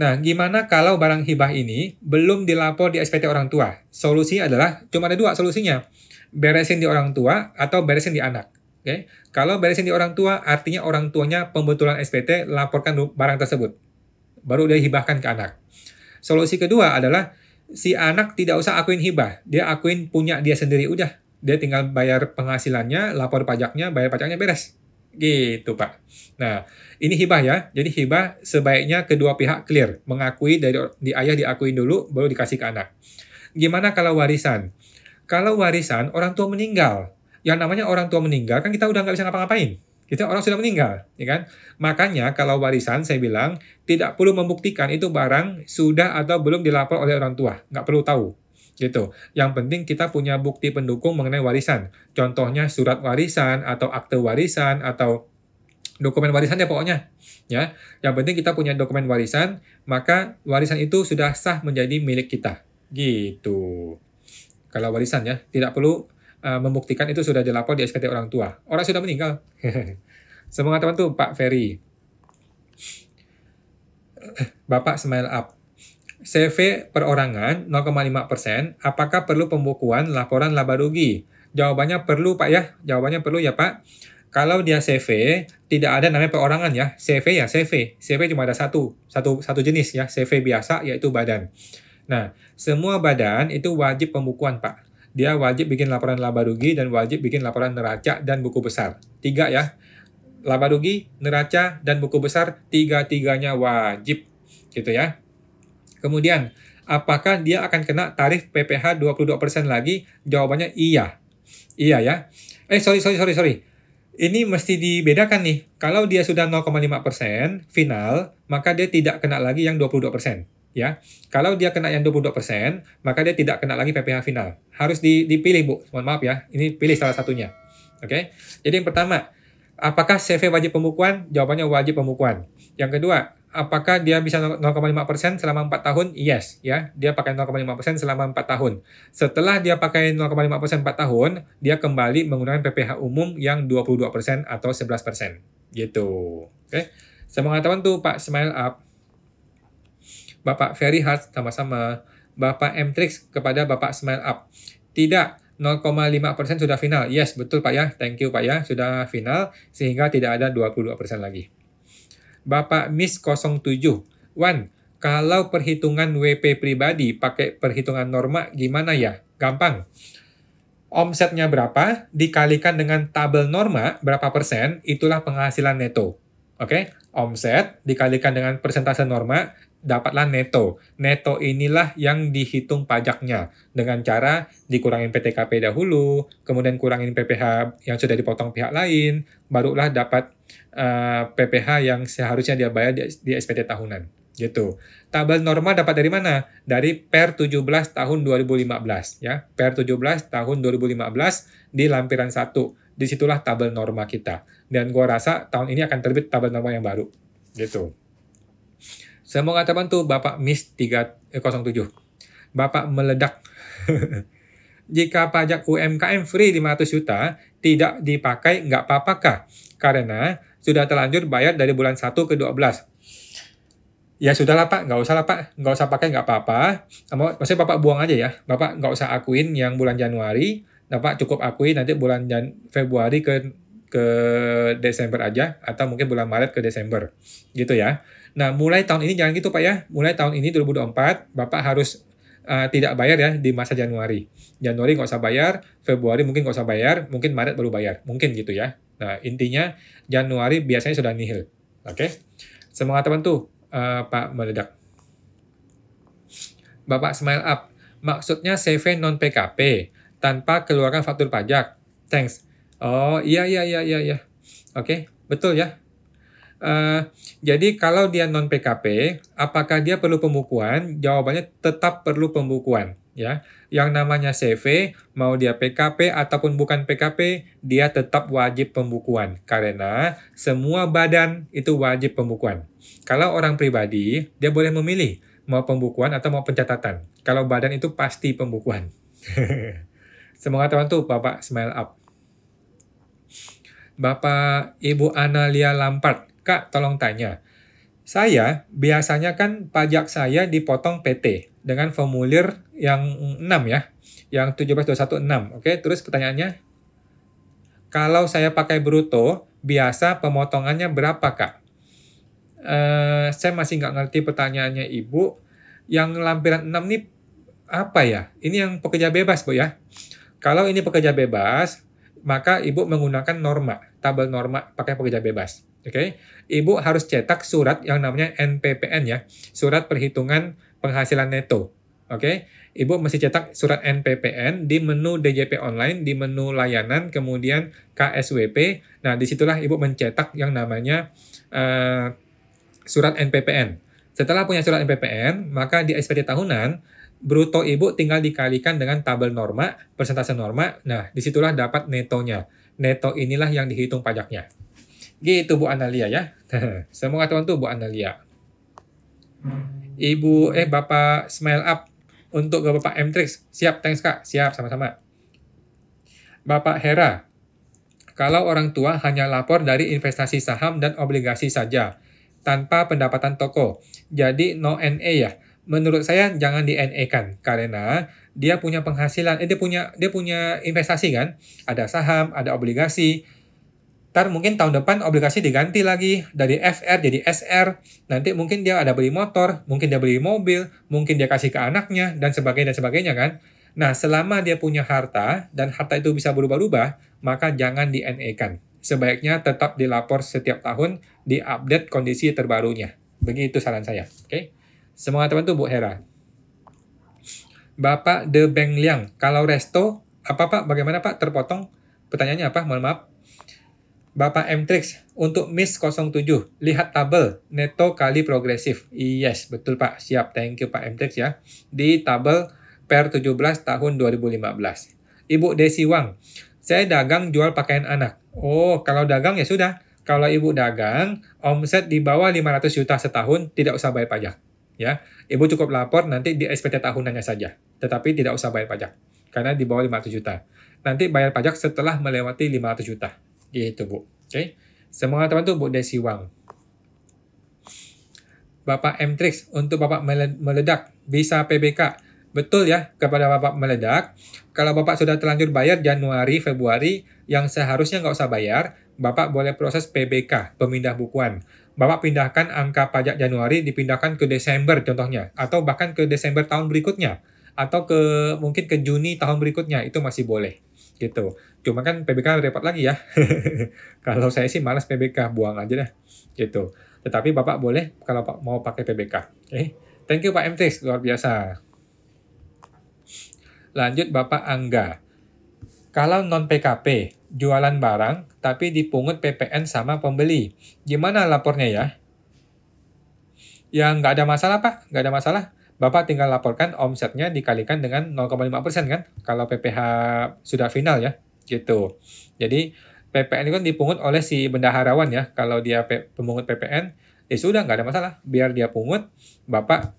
Nah, gimana kalau barang hibah ini belum dilapor di SPT orang tua? Solusi adalah cuma ada dua solusinya. Beresin di orang tua atau beresin di anak. Oke. Okay? Kalau beresin di orang tua artinya orang tuanya pembetulan SPT laporkan barang tersebut. Baru dia hibahkan ke anak. Solusi kedua adalah si anak tidak usah akuin hibah, dia akuin punya dia sendiri udah. Dia tinggal bayar penghasilannya, lapor pajaknya, bayar pajaknya beres. Gitu, Pak. Nah, ini hibah ya. Jadi hibah sebaiknya kedua pihak clear, mengakui dari di ayah diakuin dulu baru dikasih ke anak. Gimana kalau warisan? Kalau warisan orang tua meninggal, yang namanya orang tua meninggal kan kita udah nggak bisa ngapa-ngapain. Kita orang sudah meninggal, ya kan? Makanya kalau warisan saya bilang tidak perlu membuktikan itu barang sudah atau belum dilapor oleh orang tua, nggak perlu tahu gitu. Yang penting kita punya bukti pendukung mengenai warisan. Contohnya surat warisan atau akte warisan atau dokumen warisan ya pokoknya ya yang penting kita punya dokumen warisan maka warisan itu sudah sah menjadi milik kita gitu kalau warisan ya tidak perlu uh, membuktikan itu sudah dilapor di SKT orang tua orang sudah meninggal <laughs> semangat teman tuh Pak Ferry Bapak smile up CV perorangan 0,5% apakah perlu pembukuan laporan laba rugi jawabannya perlu Pak ya jawabannya perlu ya Pak kalau dia CV, tidak ada namanya perorangan ya. CV ya CV. CV cuma ada satu, satu, satu jenis ya. CV biasa yaitu badan. Nah, semua badan itu wajib pembukuan, Pak. Dia wajib bikin laporan laba rugi dan wajib bikin laporan neraca dan buku besar. Tiga ya. Laba rugi, neraca, dan buku besar, tiga-tiganya wajib. Gitu ya. Kemudian, apakah dia akan kena tarif PPH 22% lagi? Jawabannya iya. Iya ya. Eh, sorry, sorry, sorry, sorry. Ini mesti dibedakan nih. Kalau dia sudah 0,5% final, maka dia tidak kena lagi yang 22%. Ya, kalau dia kena yang 22%, maka dia tidak kena lagi PPH final. Harus dipilih, Bu. Mohon maaf ya, ini pilih salah satunya. Oke. Okay? Jadi yang pertama, apakah CV wajib pembukuan? Jawabannya wajib pembukuan. Yang kedua, apakah dia bisa 0,5% selama 4 tahun? Yes, ya. Dia pakai 0,5% selama 4 tahun. Setelah dia pakai 0,5% 4 tahun, dia kembali menggunakan PPH umum yang 22% atau 11%. Gitu. Oke. Okay. Saya mengatakan tuh Pak Smile Up. Bapak Ferry Hart sama-sama. Bapak M Mtrix kepada Bapak Smile Up. Tidak, 0,5% sudah final. Yes, betul Pak ya. Thank you Pak ya, sudah final sehingga tidak ada 22% lagi. Bapak Miss 07. Wan, kalau perhitungan WP pribadi pakai perhitungan norma gimana ya? Gampang. Omsetnya berapa dikalikan dengan tabel norma berapa persen, itulah penghasilan neto. Oke, okay? omset dikalikan dengan persentase norma dapatlah neto. Neto inilah yang dihitung pajaknya dengan cara dikurangin PTKP dahulu, kemudian kurangin PPh yang sudah dipotong pihak lain, barulah dapat uh, eh, PPh yang seharusnya dia bayar di, di SPT tahunan. Gitu. Tabel norma dapat dari mana? Dari Per 17 tahun 2015 ya. Per 17 tahun 2015 di lampiran 1. Disitulah tabel norma kita. Dan gua rasa tahun ini akan terbit tabel norma yang baru. Gitu. Saya mau ngatakan tuh Bapak miss 307. Eh, Bapak meledak. <laughs> Jika pajak UMKM free 500 juta tidak dipakai nggak apa-apa kah? Karena sudah terlanjur bayar dari bulan 1 ke 12. Ya sudah lah Pak, nggak usah lah Pak, nggak usah pakai nggak apa-apa. Maksudnya Bapak buang aja ya, Bapak nggak usah akuin yang bulan Januari, Bapak cukup akuin nanti bulan Jan Februari ke ke Desember aja atau mungkin bulan Maret ke Desember gitu ya. Nah, mulai tahun ini jangan gitu Pak ya. Mulai tahun ini 2024, Bapak harus uh, tidak bayar ya di masa Januari. Januari nggak usah bayar, Februari mungkin nggak usah bayar, mungkin Maret baru bayar. Mungkin gitu ya. Nah, intinya Januari biasanya sudah nihil. Oke? Okay? Semangat teman tuh, eh, Pak Meledak. Bapak smile up. Maksudnya CV non-PKP tanpa keluarkan faktur pajak. Thanks. Oh, iya, iya, iya, iya, iya. Oke, okay, betul ya. Uh, jadi kalau dia non PKP, apakah dia perlu pembukuan? Jawabannya tetap perlu pembukuan, ya. Yang namanya CV, mau dia PKP ataupun bukan PKP, dia tetap wajib pembukuan karena semua badan itu wajib pembukuan. Kalau orang pribadi, dia boleh memilih mau pembukuan atau mau pencatatan. Kalau badan itu pasti pembukuan. <laughs> Semoga teman tuh Bapak smile up. Bapak Ibu Analia Lampard Kak, tolong tanya. Saya biasanya kan pajak saya dipotong PT dengan formulir yang 6 ya, yang 17216. Oke, terus pertanyaannya kalau saya pakai bruto, biasa pemotongannya berapa, Kak? Uh, saya masih nggak ngerti pertanyaannya Ibu. Yang lampiran 6 ini apa ya? Ini yang pekerja bebas, Bu ya. Kalau ini pekerja bebas, maka Ibu menggunakan norma, tabel norma pakai pekerja bebas. Oke, okay? ibu harus cetak surat yang namanya NPPN ya, surat perhitungan penghasilan neto. Oke, okay? ibu mesti cetak surat NPPN di menu DJP online, di menu layanan, kemudian KSWP. Nah, disitulah ibu mencetak yang namanya uh, surat NPPN. Setelah punya surat NPPN, maka di SPT tahunan bruto ibu tinggal dikalikan dengan tabel norma, persentase norma. Nah, disitulah dapat netonya. Neto inilah yang dihitung pajaknya. Gitu Bu Analia ya. Semoga tuan tuh Bu Analia. Ibu eh Bapak Smile Up untuk ke Bapak Mtrix. Siap, thanks Kak. Siap sama-sama. Bapak Hera. Kalau orang tua hanya lapor dari investasi saham dan obligasi saja tanpa pendapatan toko. Jadi no NA e ya. Menurut saya jangan di NA e kan karena dia punya penghasilan, eh, dia punya dia punya investasi kan, ada saham, ada obligasi, Ntar mungkin tahun depan obligasi diganti lagi dari FR jadi SR. Nanti mungkin dia ada beli motor, mungkin dia beli mobil, mungkin dia kasih ke anaknya, dan sebagainya, dan sebagainya kan. Nah, selama dia punya harta dan harta itu bisa berubah-ubah, maka jangan di NA kan Sebaiknya tetap dilapor setiap tahun, diupdate kondisi terbarunya. Begitu saran saya. Oke. Okay? semoga teman tuh Bu Hera. Bapak the Beng Liang, kalau resto, apa Pak? Bagaimana Pak? Terpotong? Pertanyaannya apa? Mohon maaf. Bapak Mtrix, untuk Miss 07, lihat tabel neto kali progresif. Yes, betul Pak. Siap, thank you Pak Mtrix ya. Di tabel per 17 tahun 2015. Ibu Desi Wang, saya dagang jual pakaian anak. Oh, kalau dagang ya sudah. Kalau ibu dagang, omset di bawah 500 juta setahun tidak usah bayar pajak. Ya, ibu cukup lapor nanti di SPT tahunannya saja. Tetapi tidak usah bayar pajak. Karena di bawah 500 juta. Nanti bayar pajak setelah melewati 500 juta dia ya, Bu. Okay. Semua teman tu Bu Desi Wang. Bapak Mtrix untuk bapak meledak bisa PBK. Betul ya kepada bapak meledak. Kalau bapak sudah terlanjur bayar Januari, Februari yang seharusnya nggak usah bayar, bapak boleh proses PBK, pemindah bukuan. Bapak pindahkan angka pajak Januari dipindahkan ke Desember contohnya atau bahkan ke Desember tahun berikutnya atau ke mungkin ke Juni tahun berikutnya itu masih boleh gitu. Cuma kan PBK repot lagi ya. <laughs> kalau saya sih malas PBK, buang aja dah. Gitu. Tetapi Bapak boleh kalau mau pakai PBK. Eh, thank you Pak MT luar biasa. Lanjut Bapak Angga. Kalau non PKP, jualan barang tapi dipungut PPN sama pembeli. Gimana lapornya ya? yang nggak ada masalah Pak, nggak ada masalah. Bapak tinggal laporkan omsetnya dikalikan dengan 0,5% kan? Kalau PPH sudah final ya gitu. Jadi PPN itu kan dipungut oleh si bendaharawan ya. Kalau dia pemungut PPN, ya sudah nggak ada masalah. Biar dia pungut, bapak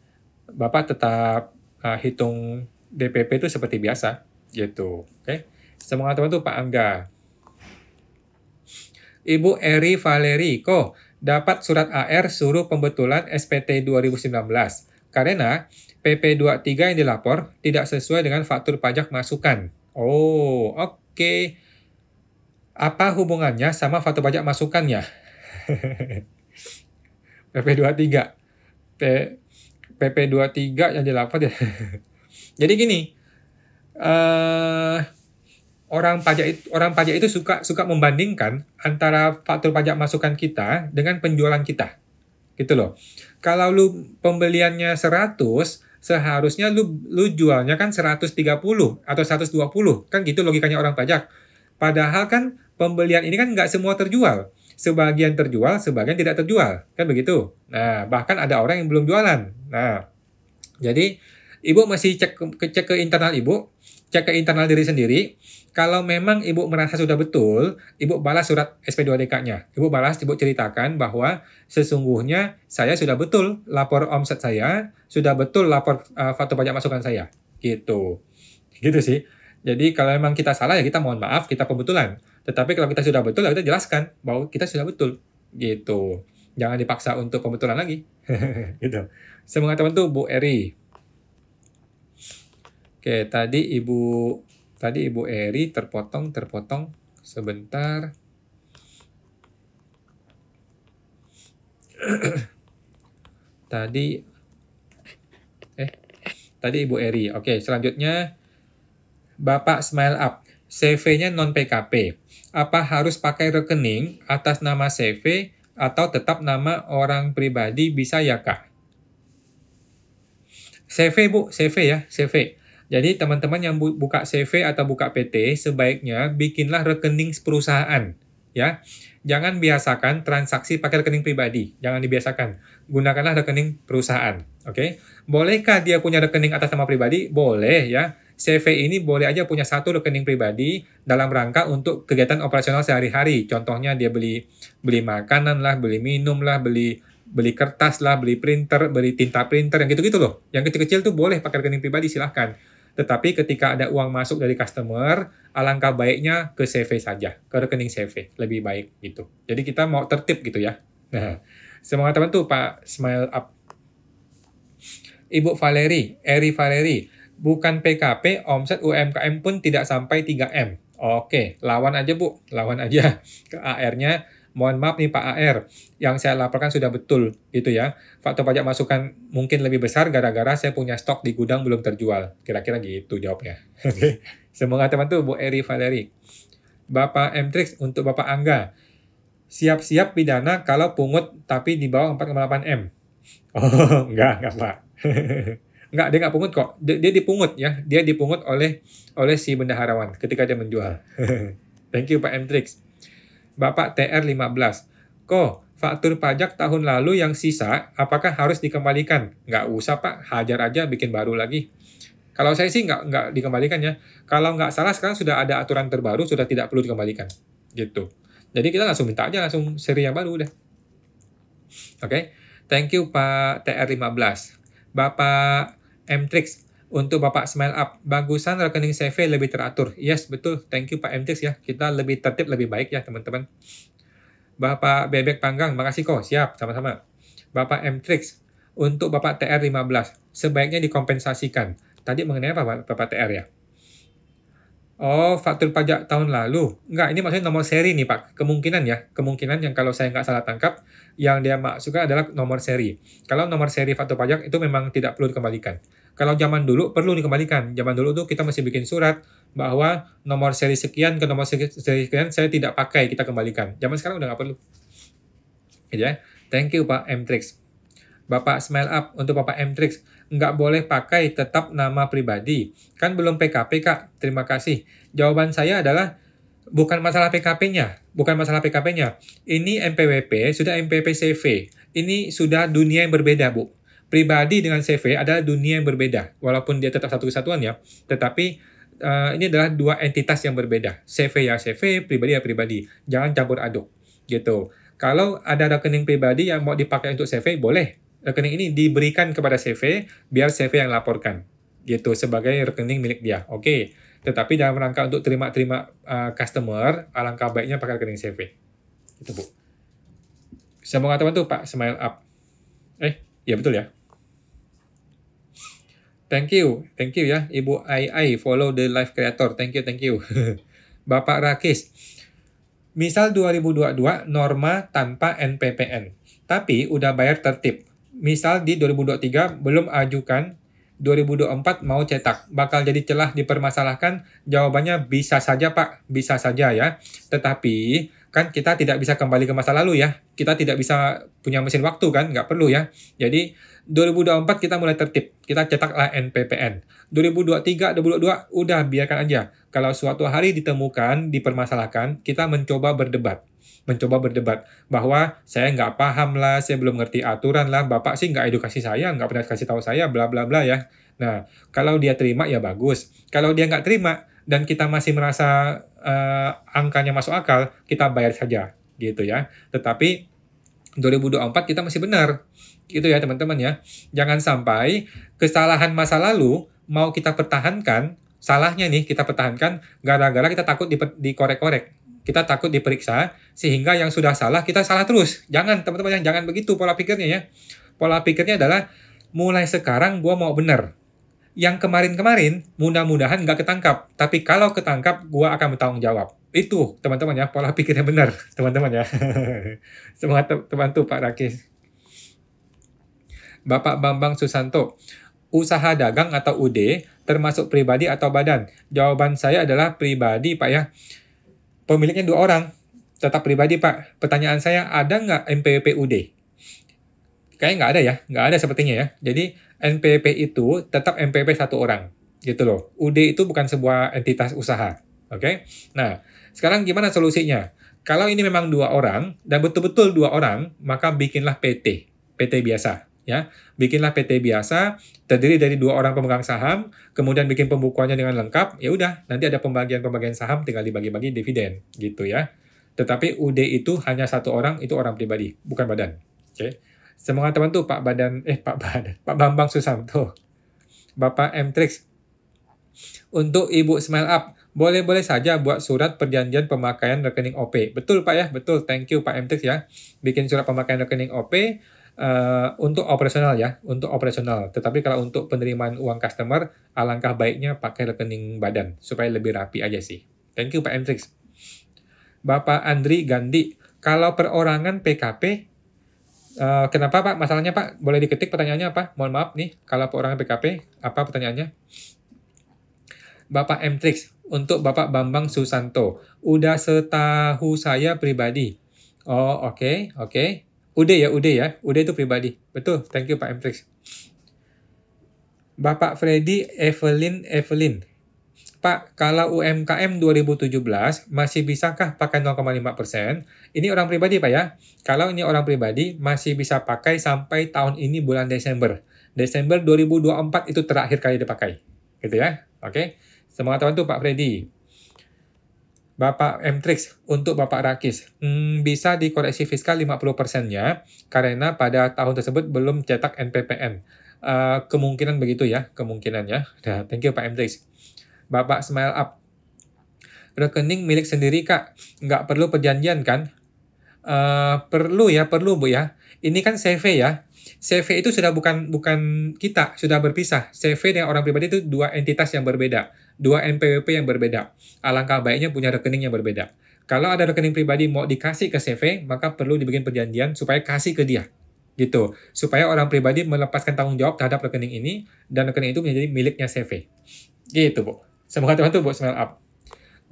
bapak tetap uh, hitung DPP itu seperti biasa gitu. Oke, okay? semangat teman tuh Pak Angga. Ibu Eri kok dapat surat AR suruh pembetulan SPT 2019 karena PP 23 yang dilapor tidak sesuai dengan faktur pajak masukan. Oh, oke. Oke, apa hubungannya sama faktor pajak masukannya? PP23. <laughs> P, PP23 yang dilaporkan. Ya. <laughs> Jadi gini, uh, orang pajak itu, orang pajak itu suka suka membandingkan antara faktur pajak masukan kita dengan penjualan kita. Gitu loh. Kalau lu pembeliannya 100, seharusnya lu lu jualnya kan 130 atau 120 kan gitu logikanya orang pajak padahal kan pembelian ini kan nggak semua terjual sebagian terjual sebagian tidak terjual kan begitu nah bahkan ada orang yang belum jualan nah jadi ibu masih cek cek ke internal ibu cek ke internal diri sendiri kalau memang ibu merasa sudah betul, ibu balas surat SP2DK-nya. Ibu balas, ibu ceritakan bahwa sesungguhnya saya sudah betul lapor omset saya, sudah betul lapor uh, eh, faktur pajak masukan saya. Gitu. Gitu sih. Jadi kalau memang kita salah ya kita mohon maaf, kita kebetulan. Tetapi kalau kita sudah betul, ya kita jelaskan bahwa kita sudah betul. Gitu. Jangan dipaksa untuk kebetulan lagi. <laughs> gitu. Semangat teman tuh Bu Eri. Oke, tadi Ibu Tadi Ibu Eri terpotong, terpotong sebentar. <clears throat> tadi eh tadi Ibu Eri. Oke, selanjutnya Bapak Smile Up. CV-nya non PKP. Apa harus pakai rekening atas nama CV atau tetap nama orang pribadi bisa ya, Kak? CV, Bu, CV ya, CV. Jadi teman-teman yang buka CV atau buka PT sebaiknya bikinlah rekening perusahaan ya. Jangan biasakan transaksi pakai rekening pribadi, jangan dibiasakan. Gunakanlah rekening perusahaan, oke? Okay? Bolehkah dia punya rekening atas nama pribadi? Boleh ya. CV ini boleh aja punya satu rekening pribadi dalam rangka untuk kegiatan operasional sehari-hari. Contohnya dia beli beli makanan lah, beli minum lah, beli beli kertas lah, beli printer, beli tinta printer, yang gitu-gitu loh. Yang kecil-kecil tuh boleh pakai rekening pribadi, silahkan. Tetapi ketika ada uang masuk dari customer, alangkah baiknya ke CV saja, ke rekening CV, lebih baik gitu. Jadi kita mau tertib gitu ya. Nah, semangat teman tuh Pak Smile Up. Ibu Valeri, Eri Valeri, bukan PKP, omset UMKM pun tidak sampai 3M. Oke, lawan aja Bu, lawan aja ke AR-nya mohon maaf nih Pak AR, yang saya laporkan sudah betul gitu ya. Faktor pajak masukan mungkin lebih besar gara-gara saya punya stok di gudang belum terjual. Kira-kira gitu jawabnya. <laughs> Oke. teman tuh Bu Eri Valeri. Bapak Mtrix untuk Bapak Angga. Siap-siap pidana kalau pungut tapi di bawah 4,8 M. Oh, <laughs> enggak, enggak Pak. <laughs> enggak, dia enggak pungut kok. Dia, dia dipungut ya. Dia dipungut oleh oleh si bendaharawan ketika dia menjual. Thank you Pak Mtrix. Bapak TR15. Ko, faktur pajak tahun lalu yang sisa, apakah harus dikembalikan? Nggak usah, Pak. Hajar aja bikin baru lagi. Kalau saya sih nggak, nggak dikembalikan ya. Kalau nggak salah, sekarang sudah ada aturan terbaru, sudah tidak perlu dikembalikan. Gitu. Jadi kita langsung minta aja, langsung seri yang baru udah. Oke. Okay? Thank you, Pak TR15. Bapak Mtrix, untuk Bapak Smile Up, bagusan rekening CV lebih teratur. Yes, betul. Thank you Pak MTX ya. Kita lebih tertib, lebih baik ya teman-teman. Bapak Bebek Panggang, makasih kok. Siap, sama-sama. Bapak MTX, untuk Bapak TR15, sebaiknya dikompensasikan. Tadi mengenai apa Bapak, Bapak TR ya? Oh, faktur pajak tahun lalu. Enggak, ini maksudnya nomor seri nih Pak. Kemungkinan ya, kemungkinan yang kalau saya nggak salah tangkap, yang dia maksudkan adalah nomor seri. Kalau nomor seri faktur pajak itu memang tidak perlu dikembalikan kalau zaman dulu perlu dikembalikan. Zaman dulu tuh kita masih bikin surat bahwa nomor seri sekian ke nomor seri sekian saya tidak pakai, kita kembalikan. Zaman sekarang udah nggak perlu. Gitu ya. Thank you Pak Mtrix. Bapak smile up untuk Bapak Mtrix. Nggak boleh pakai tetap nama pribadi. Kan belum PKP Kak. Terima kasih. Jawaban saya adalah bukan masalah PKP-nya, bukan masalah PKP-nya. Ini MPWP, sudah MPP Ini sudah dunia yang berbeda, Bu pribadi dengan CV adalah dunia yang berbeda. Walaupun dia tetap satu kesatuan ya, tetapi uh, ini adalah dua entitas yang berbeda. CV ya CV, pribadi ya pribadi. Jangan campur aduk gitu. Kalau ada rekening pribadi yang mau dipakai untuk CV, boleh. Rekening ini diberikan kepada CV, biar CV yang laporkan. Gitu, sebagai rekening milik dia. Oke. Okay. Tetapi dalam rangka untuk terima-terima uh, customer, alangkah baiknya pakai rekening CV. Itu, Bu. Saya mau tuh Pak, smile up. Eh, ya betul ya. Thank you, thank you ya Ibu Ai Ai, follow the live creator. Thank you, thank you. <laughs> Bapak Rakis. Misal 2022 norma tanpa NPPN, tapi udah bayar tertib. Misal di 2023 belum ajukan, 2024 mau cetak. Bakal jadi celah dipermasalahkan? Jawabannya bisa saja Pak, bisa saja ya. Tetapi kan kita tidak bisa kembali ke masa lalu ya. Kita tidak bisa punya mesin waktu kan, nggak perlu ya. Jadi 2024 kita mulai tertib, kita cetaklah NPPN. 2023, 2022 udah biarkan aja. Kalau suatu hari ditemukan, dipermasalahkan, kita mencoba berdebat. Mencoba berdebat bahwa saya nggak paham lah, saya belum ngerti aturan lah, bapak sih nggak edukasi saya, nggak pernah kasih tahu saya, bla bla bla ya. Nah, kalau dia terima ya bagus. Kalau dia nggak terima dan kita masih merasa uh, angkanya masuk akal, kita bayar saja gitu ya. Tetapi 2024 kita masih benar Gitu ya teman-teman ya. Jangan sampai kesalahan masa lalu mau kita pertahankan, salahnya nih kita pertahankan gara-gara kita takut dikorek-korek. Kita takut diperiksa sehingga yang sudah salah kita salah terus. Jangan teman-teman yang jangan begitu pola pikirnya ya. Pola pikirnya adalah mulai sekarang gua mau bener. Yang kemarin-kemarin mudah-mudahan nggak ketangkap, tapi kalau ketangkap gua akan bertanggung jawab. Itu teman-teman ya, pola pikirnya benar <laughs> teman-teman ya. <laughs> Semangat teman-teman tuh Pak Rakis. Bapak Bambang Susanto. Usaha dagang atau UD termasuk pribadi atau badan? Jawaban saya adalah pribadi, Pak ya. Pemiliknya dua orang, tetap pribadi, Pak. Pertanyaan saya, ada nggak NPWP UD? Kayaknya nggak ada ya, nggak ada sepertinya ya. Jadi NPWP itu tetap NPWP satu orang, gitu loh. UD itu bukan sebuah entitas usaha, oke? Okay? Nah, sekarang gimana solusinya? Kalau ini memang dua orang dan betul-betul dua orang, maka bikinlah PT, PT biasa, ya bikinlah PT biasa terdiri dari dua orang pemegang saham kemudian bikin pembukuannya dengan lengkap ya udah nanti ada pembagian pembagian saham tinggal dibagi-bagi dividen gitu ya tetapi UD itu hanya satu orang itu orang pribadi bukan badan oke okay. semoga teman tuh Pak Badan eh Pak Badan Pak Bambang Susanto Bapak M Mtrix untuk Ibu Smile Up boleh-boleh saja buat surat perjanjian pemakaian rekening OP. Betul Pak ya, betul. Thank you Pak Mtrix ya. Bikin surat pemakaian rekening OP, Uh, untuk operasional ya, untuk operasional. Tetapi kalau untuk penerimaan uang customer, alangkah baiknya pakai rekening badan supaya lebih rapi aja sih. Thank you Pak Hendrix. Bapak Andri Gandhi, kalau perorangan PKP, uh, eh, kenapa Pak? Masalahnya Pak, boleh diketik pertanyaannya apa? Mohon maaf nih, kalau perorangan PKP, apa pertanyaannya? Bapak Mtrix, untuk Bapak Bambang Susanto, udah setahu saya pribadi. Oh, oke, okay, oke. Ude ya, Ude ya. Ude itu pribadi. Betul, thank you Pak Emprix. Bapak Freddy Evelyn Evelyn. Pak, kalau UMKM 2017 masih bisakah pakai 0,5%? Ini orang pribadi Pak ya. Kalau ini orang pribadi masih bisa pakai sampai tahun ini bulan Desember. Desember 2024 itu terakhir kali dipakai. Gitu ya. Oke. Semangat teman tuh Pak Freddy. Bapak Mtrix untuk Bapak Rakis hmm, bisa dikoreksi fiskal 50%-nya karena pada tahun tersebut belum cetak NPPN. Uh, eh, kemungkinan begitu ya, kemungkinannya. Nah, thank you Pak Mtrix. Bapak Smile Up. Rekening milik sendiri Kak, nggak perlu perjanjian kan? Uh, perlu ya, perlu Bu ya. Ini kan CV ya, CV itu sudah bukan bukan kita, sudah berpisah. CV dengan orang pribadi itu dua entitas yang berbeda, dua NPWP yang berbeda. Alangkah baiknya punya rekening yang berbeda. Kalau ada rekening pribadi mau dikasih ke CV, maka perlu dibikin perjanjian supaya kasih ke dia. Gitu. Supaya orang pribadi melepaskan tanggung jawab terhadap rekening ini dan rekening itu menjadi miliknya CV. Gitu, Bu. Semoga tuh Bu, Smile Up.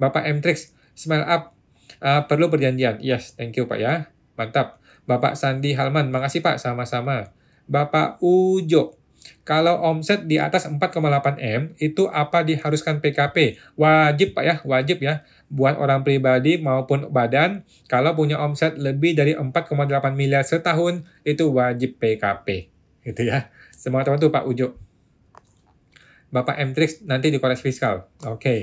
Bapak M-Trix, Smile Up uh, perlu perjanjian. Yes, thank you, Pak ya. Mantap. Bapak Sandi Halman, makasih Pak, sama-sama. Bapak Ujo, kalau omset di atas 4,8 M, itu apa diharuskan PKP? Wajib Pak ya, wajib ya. Buat orang pribadi maupun badan, kalau punya omset lebih dari 4,8 miliar setahun, itu wajib PKP. Gitu ya. Semua teman tuh Pak Ujo. Bapak M Trix nanti di koreksi fiskal. Oke. Okay.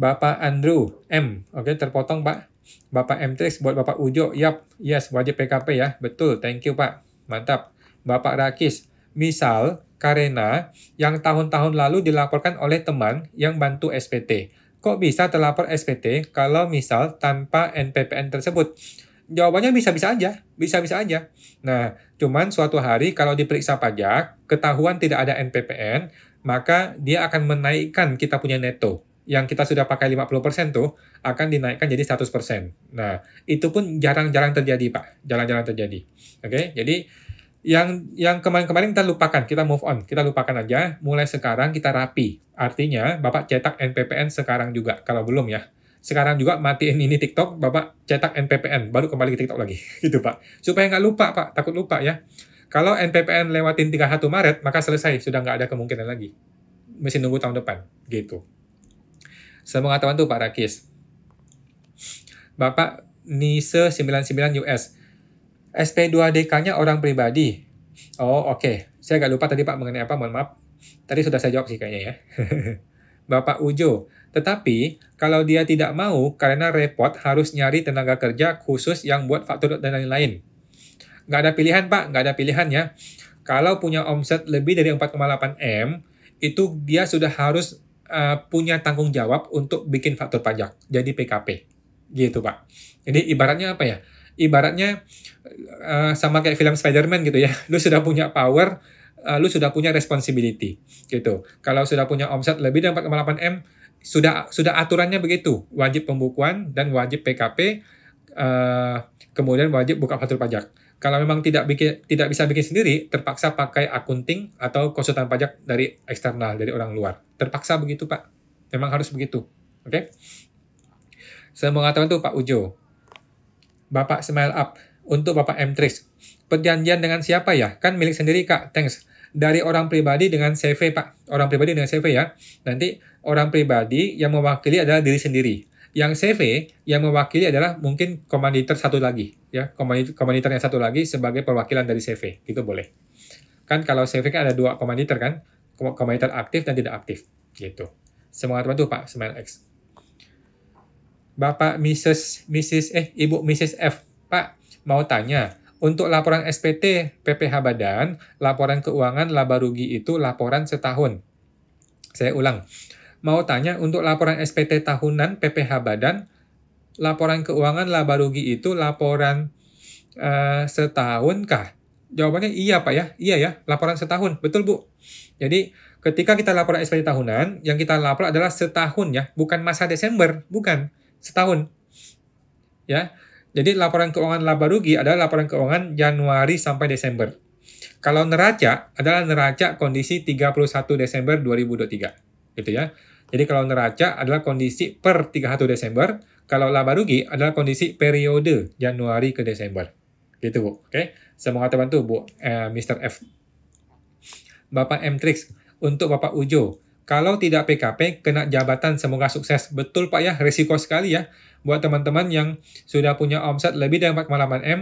Bapak Andrew M. Oke, okay, terpotong Pak. Bapak Mtrix buat Bapak Ujo, yap, yes, wajib PKP ya. Betul, thank you Pak. Mantap. Bapak Rakis, misal karena yang tahun-tahun lalu dilaporkan oleh teman yang bantu SPT. Kok bisa terlapor SPT kalau misal tanpa NPPN tersebut? Jawabannya bisa-bisa aja, bisa-bisa aja. Nah, cuman suatu hari kalau diperiksa pajak, ketahuan tidak ada NPPN, maka dia akan menaikkan kita punya neto yang kita sudah pakai 50% tuh akan dinaikkan jadi 100%. Nah, itu pun jarang-jarang terjadi, Pak. Jarang-jarang terjadi. Oke, okay? jadi yang yang kemarin-kemarin kita lupakan, kita move on, kita lupakan aja. Mulai sekarang kita rapi. Artinya, Bapak cetak NPPN sekarang juga kalau belum ya. Sekarang juga matiin ini TikTok, Bapak cetak NPPN, baru kembali ke TikTok lagi. <laughs> Gitu, Pak. Supaya nggak lupa, Pak. Takut lupa ya. Kalau NPPN lewatin 31 Maret, maka selesai, sudah nggak ada kemungkinan lagi. Mesti nunggu tahun depan, gitu. Saya mengatakan tuh Pak Rakis. Bapak NISE 99 US. SP2DK-nya orang pribadi. Oh, oke. Okay. Saya agak lupa tadi Pak mengenai apa, mohon maaf. Tadi sudah saya jawab sih kayaknya ya. <laughs> Bapak Ujo. Tetapi, kalau dia tidak mau, karena repot harus nyari tenaga kerja khusus yang buat faktur dan lain-lain. Nggak ada pilihan, Pak. Nggak ada pilihan ya. Kalau punya omset lebih dari 4,8 M, itu dia sudah harus uh, punya tanggung jawab untuk bikin faktur pajak, jadi PKP, gitu pak. Jadi ibaratnya apa ya? Ibaratnya uh, sama kayak film Spider-Man gitu ya, <laughs> lu sudah punya power, uh, lu sudah punya responsibility, gitu. Kalau sudah punya omset lebih dari 4,8 m, sudah sudah aturannya begitu, wajib pembukuan dan wajib PKP, uh, kemudian wajib buka faktur pajak. Kalau memang tidak bikin tidak bisa bikin sendiri, terpaksa pakai akunting atau konsultan pajak dari eksternal, dari orang luar. Terpaksa begitu, Pak. Memang harus begitu. Oke? Okay? Saya mau mengatakan itu Pak Ujo. Bapak smile up untuk Bapak M Mtris. Perjanjian dengan siapa ya? Kan milik sendiri, Kak. Thanks. Dari orang pribadi dengan CV, Pak. Orang pribadi dengan CV ya. Nanti orang pribadi yang mewakili adalah diri sendiri. Yang CV yang mewakili adalah mungkin komanditer satu lagi ya komanditer yang satu lagi sebagai perwakilan dari CV gitu boleh kan kalau CV kan ada dua komanditer kan komanditer aktif dan tidak aktif gitu semangat bantu Pak Smile X Bapak Mrs. Mrs. eh Ibu Mrs. F Pak mau tanya untuk laporan SPT PPH Badan, laporan keuangan laba rugi itu laporan setahun. Saya ulang. Mau tanya untuk laporan SPT tahunan PPH Badan, laporan keuangan laba rugi itu laporan uh, setahun kah? Jawabannya iya Pak ya, iya ya, laporan setahun, betul Bu. Jadi ketika kita laporan SPT tahunan, yang kita lapor adalah setahun ya, bukan masa Desember, bukan, setahun. Ya, jadi laporan keuangan laba rugi adalah laporan keuangan Januari sampai Desember. Kalau neraca adalah neraca kondisi 31 Desember 2023, gitu ya. Jadi kalau neraca adalah kondisi per 31 Desember, kalau laba rugi adalah kondisi periode Januari ke Desember. Gitu, Bu. Oke. Semoga Saya mau tuh, Bu, Uh, eh, Mr. F. Bapak M. Trix, untuk Bapak Ujo, kalau tidak PKP, kena jabatan semoga sukses. Betul Pak ya, risiko sekali ya. Buat teman-teman yang sudah punya omset lebih dari 4,8 M,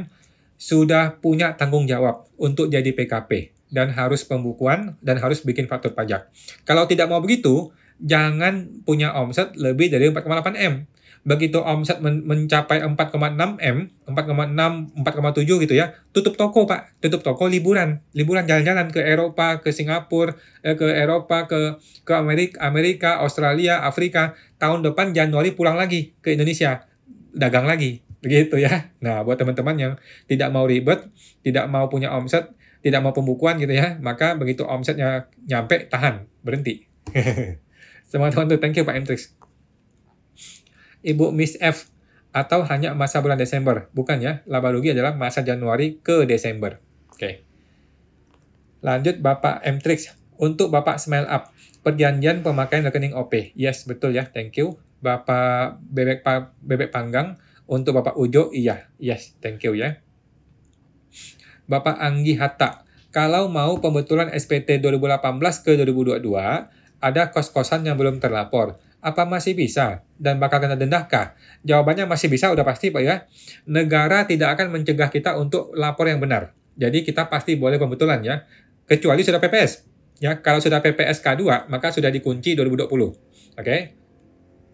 sudah punya tanggung jawab untuk jadi PKP dan harus pembukuan dan harus bikin faktur pajak. Kalau tidak mau begitu, jangan punya omset lebih dari 4,8 M begitu omset men mencapai 4,6 M, 4,6, 4,7 gitu ya, tutup toko Pak, tutup toko liburan, liburan jalan-jalan ke Eropa, ke Singapura, eh, ke Eropa, ke ke Amerika, Amerika, Australia, Afrika, tahun depan Januari pulang lagi ke Indonesia, dagang lagi, begitu ya. Nah, buat teman-teman yang tidak mau ribet, tidak mau punya omset, tidak mau pembukuan gitu ya, maka begitu omsetnya nyampe tahan, berhenti. Semua <laughs> teman-teman, thank you Pak Entrix. Ibu Miss F atau hanya masa bulan Desember. Bukan ya, laba rugi adalah masa Januari ke Desember. Oke. Lanjut Bapak M Mtrix. Untuk Bapak Smile Up, perjanjian pemakaian rekening OP. Yes, betul ya, thank you. Bapak Bebek, pa Bebek Panggang, untuk Bapak Ujo, iya. Yes, thank you ya. Bapak Anggi Hatta, kalau mau pembetulan SPT 2018 ke 2022, ada kos-kosan yang belum terlapor apa masih bisa? Dan bakal kena denda kah Jawabannya masih bisa, udah pasti Pak ya. Negara tidak akan mencegah kita untuk lapor yang benar. Jadi kita pasti boleh pembetulan ya. Kecuali sudah PPS. Ya, kalau sudah PPS K2, maka sudah dikunci 2020. Oke? Okay?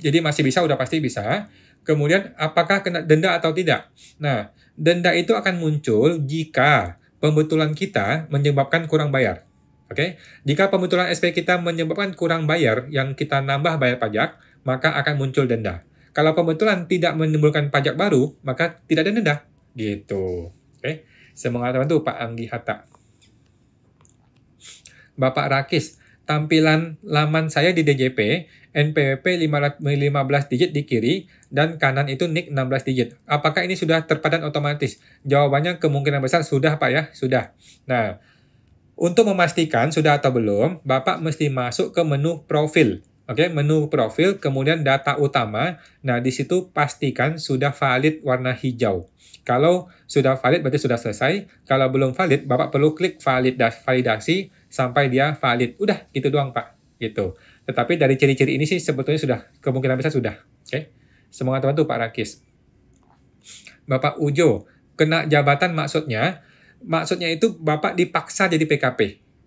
Jadi masih bisa, udah pasti bisa. Kemudian apakah kena denda atau tidak? Nah, denda itu akan muncul jika pembetulan kita menyebabkan kurang bayar. Oke, okay? jika pembetulan SP kita menyebabkan kurang bayar yang kita nambah bayar pajak, maka akan muncul denda. Kalau pembetulan tidak menimbulkan pajak baru, maka tidak ada denda. Gitu. Oke. Okay? teman teman tuh Pak Anggi Hatta. Bapak Rakis, tampilan laman saya di DJP, NPWP 15 digit di kiri, dan kanan itu NIK 16 digit. Apakah ini sudah terpadan otomatis? Jawabannya kemungkinan besar sudah Pak ya, sudah. Nah, untuk memastikan sudah atau belum, Bapak mesti masuk ke menu profil. Oke, menu profil, kemudian data utama. Nah, di situ pastikan sudah valid warna hijau. Kalau sudah valid, berarti sudah selesai. Kalau belum valid, Bapak perlu klik valid validasi sampai dia valid. Udah, gitu doang, Pak. Gitu. Tetapi dari ciri-ciri ini sih sebetulnya sudah, kemungkinan besar sudah. Oke, semangat bantu Pak Rakis. Bapak Ujo, kena jabatan maksudnya maksudnya itu Bapak dipaksa jadi PKP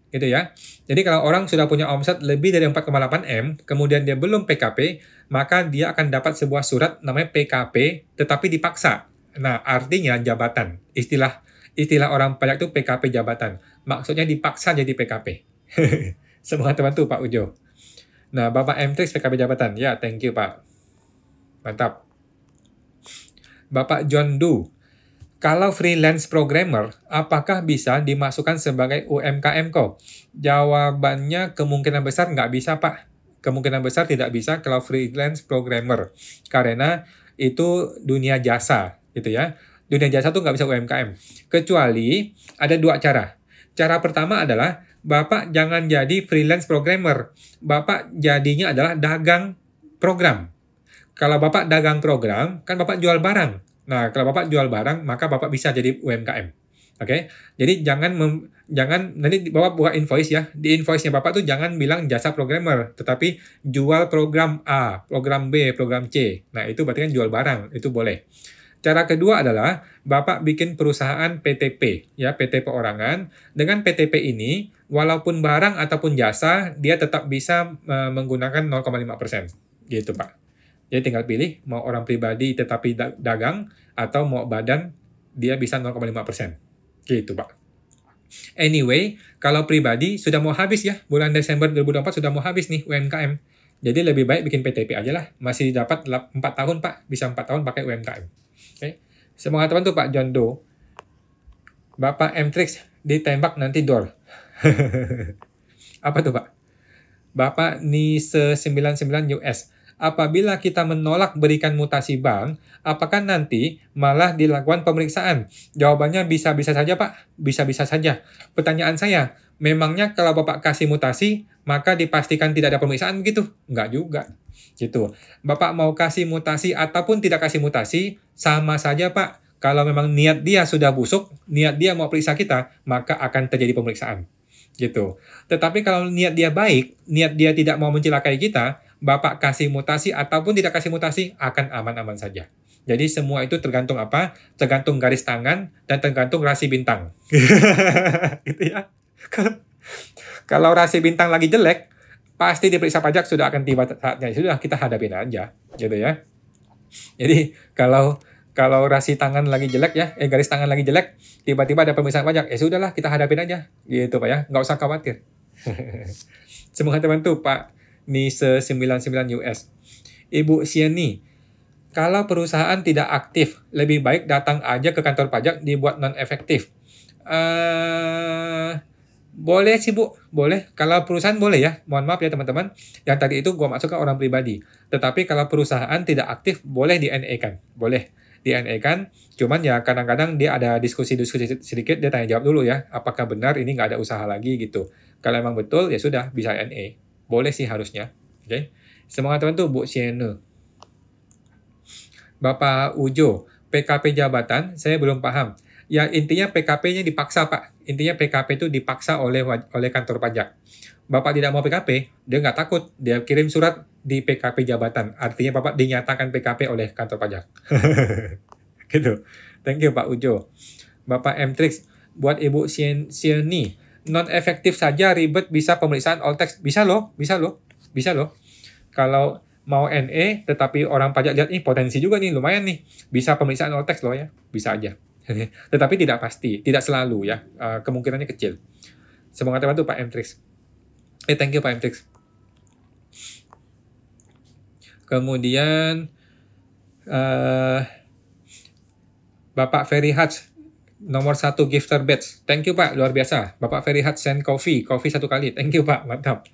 gitu ya. Jadi kalau orang sudah punya omset lebih dari 4,8 M, kemudian dia belum PKP, maka dia akan dapat sebuah surat namanya PKP tetapi dipaksa. Nah, artinya jabatan. Istilah istilah orang Pajak itu PKP jabatan. Maksudnya dipaksa jadi PKP. <laughs> Semua teman tuh Pak Ujo. Nah, Bapak M MTX PKP jabatan. Ya, thank you Pak. Mantap. Bapak John Du, kalau freelance programmer, apakah bisa dimasukkan sebagai UMKM kok? Jawabannya kemungkinan besar nggak bisa, Pak. Kemungkinan besar tidak bisa kalau freelance programmer. Karena itu dunia jasa, gitu ya. Dunia jasa tuh nggak bisa UMKM. Kecuali ada dua cara. Cara pertama adalah Bapak jangan jadi freelance programmer. Bapak jadinya adalah dagang program. Kalau Bapak dagang program, kan Bapak jual barang Nah, kalau Bapak jual barang, maka Bapak bisa jadi UMKM. Oke. Okay? Jadi jangan mem, jangan nanti Bapak buka invoice ya. Di invoice-nya Bapak tuh jangan bilang jasa programmer, tetapi jual program A, program B, program C. Nah, itu berarti kan jual barang, itu boleh. Cara kedua adalah Bapak bikin perusahaan PTP, ya PT perorangan. Dengan PTP ini, walaupun barang ataupun jasa, dia tetap bisa uh, menggunakan 0,5%. Gitu, Pak. Jadi tinggal pilih mau orang pribadi tetapi dagang atau mau badan dia bisa 0,5%. Gitu, Pak. Anyway, kalau pribadi sudah mau habis ya, bulan Desember 2024 sudah mau habis nih UMKM. Jadi lebih baik bikin PTP aja lah. Masih dapat 4 tahun, Pak. Bisa 4 tahun pakai UMKM. Oke. Okay. Semoga teman tuh Pak John Doe. Bapak Mtrix ditembak nanti door. <laughs> Apa tuh, Pak? Bapak Nise 99 US apabila kita menolak berikan mutasi bank, apakah nanti malah dilakukan pemeriksaan? Jawabannya bisa-bisa saja, Pak. Bisa-bisa saja. Pertanyaan saya, memangnya kalau Bapak kasih mutasi, maka dipastikan tidak ada pemeriksaan gitu? Enggak juga. Gitu. Bapak mau kasih mutasi ataupun tidak kasih mutasi, sama saja, Pak. Kalau memang niat dia sudah busuk, niat dia mau periksa kita, maka akan terjadi pemeriksaan gitu. Tetapi kalau niat dia baik, niat dia tidak mau mencelakai kita, Bapak kasih mutasi ataupun tidak kasih mutasi akan aman-aman saja. Jadi semua itu tergantung apa? Tergantung garis tangan dan tergantung rasi bintang. <laughs> gitu ya. Kalau rasi bintang lagi jelek, pasti diperiksa pajak sudah akan tiba saatnya. Sudah kita hadapin aja, gitu ya. Jadi kalau kalau rasi tangan lagi jelek ya, eh garis tangan lagi jelek, tiba-tiba ada pemeriksaan pajak, ya sudahlah kita hadapin aja, gitu pak ya, nggak usah khawatir. <laughs> Semoga teman-teman tuh Pak se 99 US. Ibu Sieni, kalau perusahaan tidak aktif, lebih baik datang aja ke kantor pajak dibuat non-efektif. Uh, boleh sih Bu, boleh. Kalau perusahaan boleh ya. Mohon maaf ya teman-teman. Yang tadi itu gua masuk ke orang pribadi. Tetapi kalau perusahaan tidak aktif, boleh di na e kan? Boleh di na e kan. Cuman ya kadang-kadang dia ada diskusi-diskusi sedikit, dia tanya jawab dulu ya. Apakah benar ini nggak ada usaha lagi gitu. Kalau emang betul, ya sudah bisa NE. Boleh sih harusnya. Okay. Semangat teman tu buat Siena. Bapak Ujo, PKP jabatan, saya belum paham. Ya intinya PKP-nya dipaksa Pak. Intinya PKP itu dipaksa oleh oleh kantor pajak. Bapak tidak mau PKP, dia nggak takut. Dia kirim surat di PKP jabatan. Artinya Bapak dinyatakan PKP oleh kantor pajak. <laughs> gitu. Thank you Pak Ujo. Bapak M. Trix, buat Ibu Sieni, non efektif saja ribet bisa pemeriksaan all text bisa loh bisa loh bisa loh kalau mau NE tetapi orang pajak lihat ini potensi juga nih lumayan nih bisa pemeriksaan all text loh ya bisa aja <laughs> tetapi tidak pasti tidak selalu ya eh, kemungkinannya kecil semoga terbantu Pak Mtrix eh thank you Pak Mtrix kemudian uh, Bapak Ferry Hatch nomor satu gifter batch. Thank you Pak, luar biasa. Bapak Ferry Hat send coffee, coffee satu kali. Thank you Pak, mantap.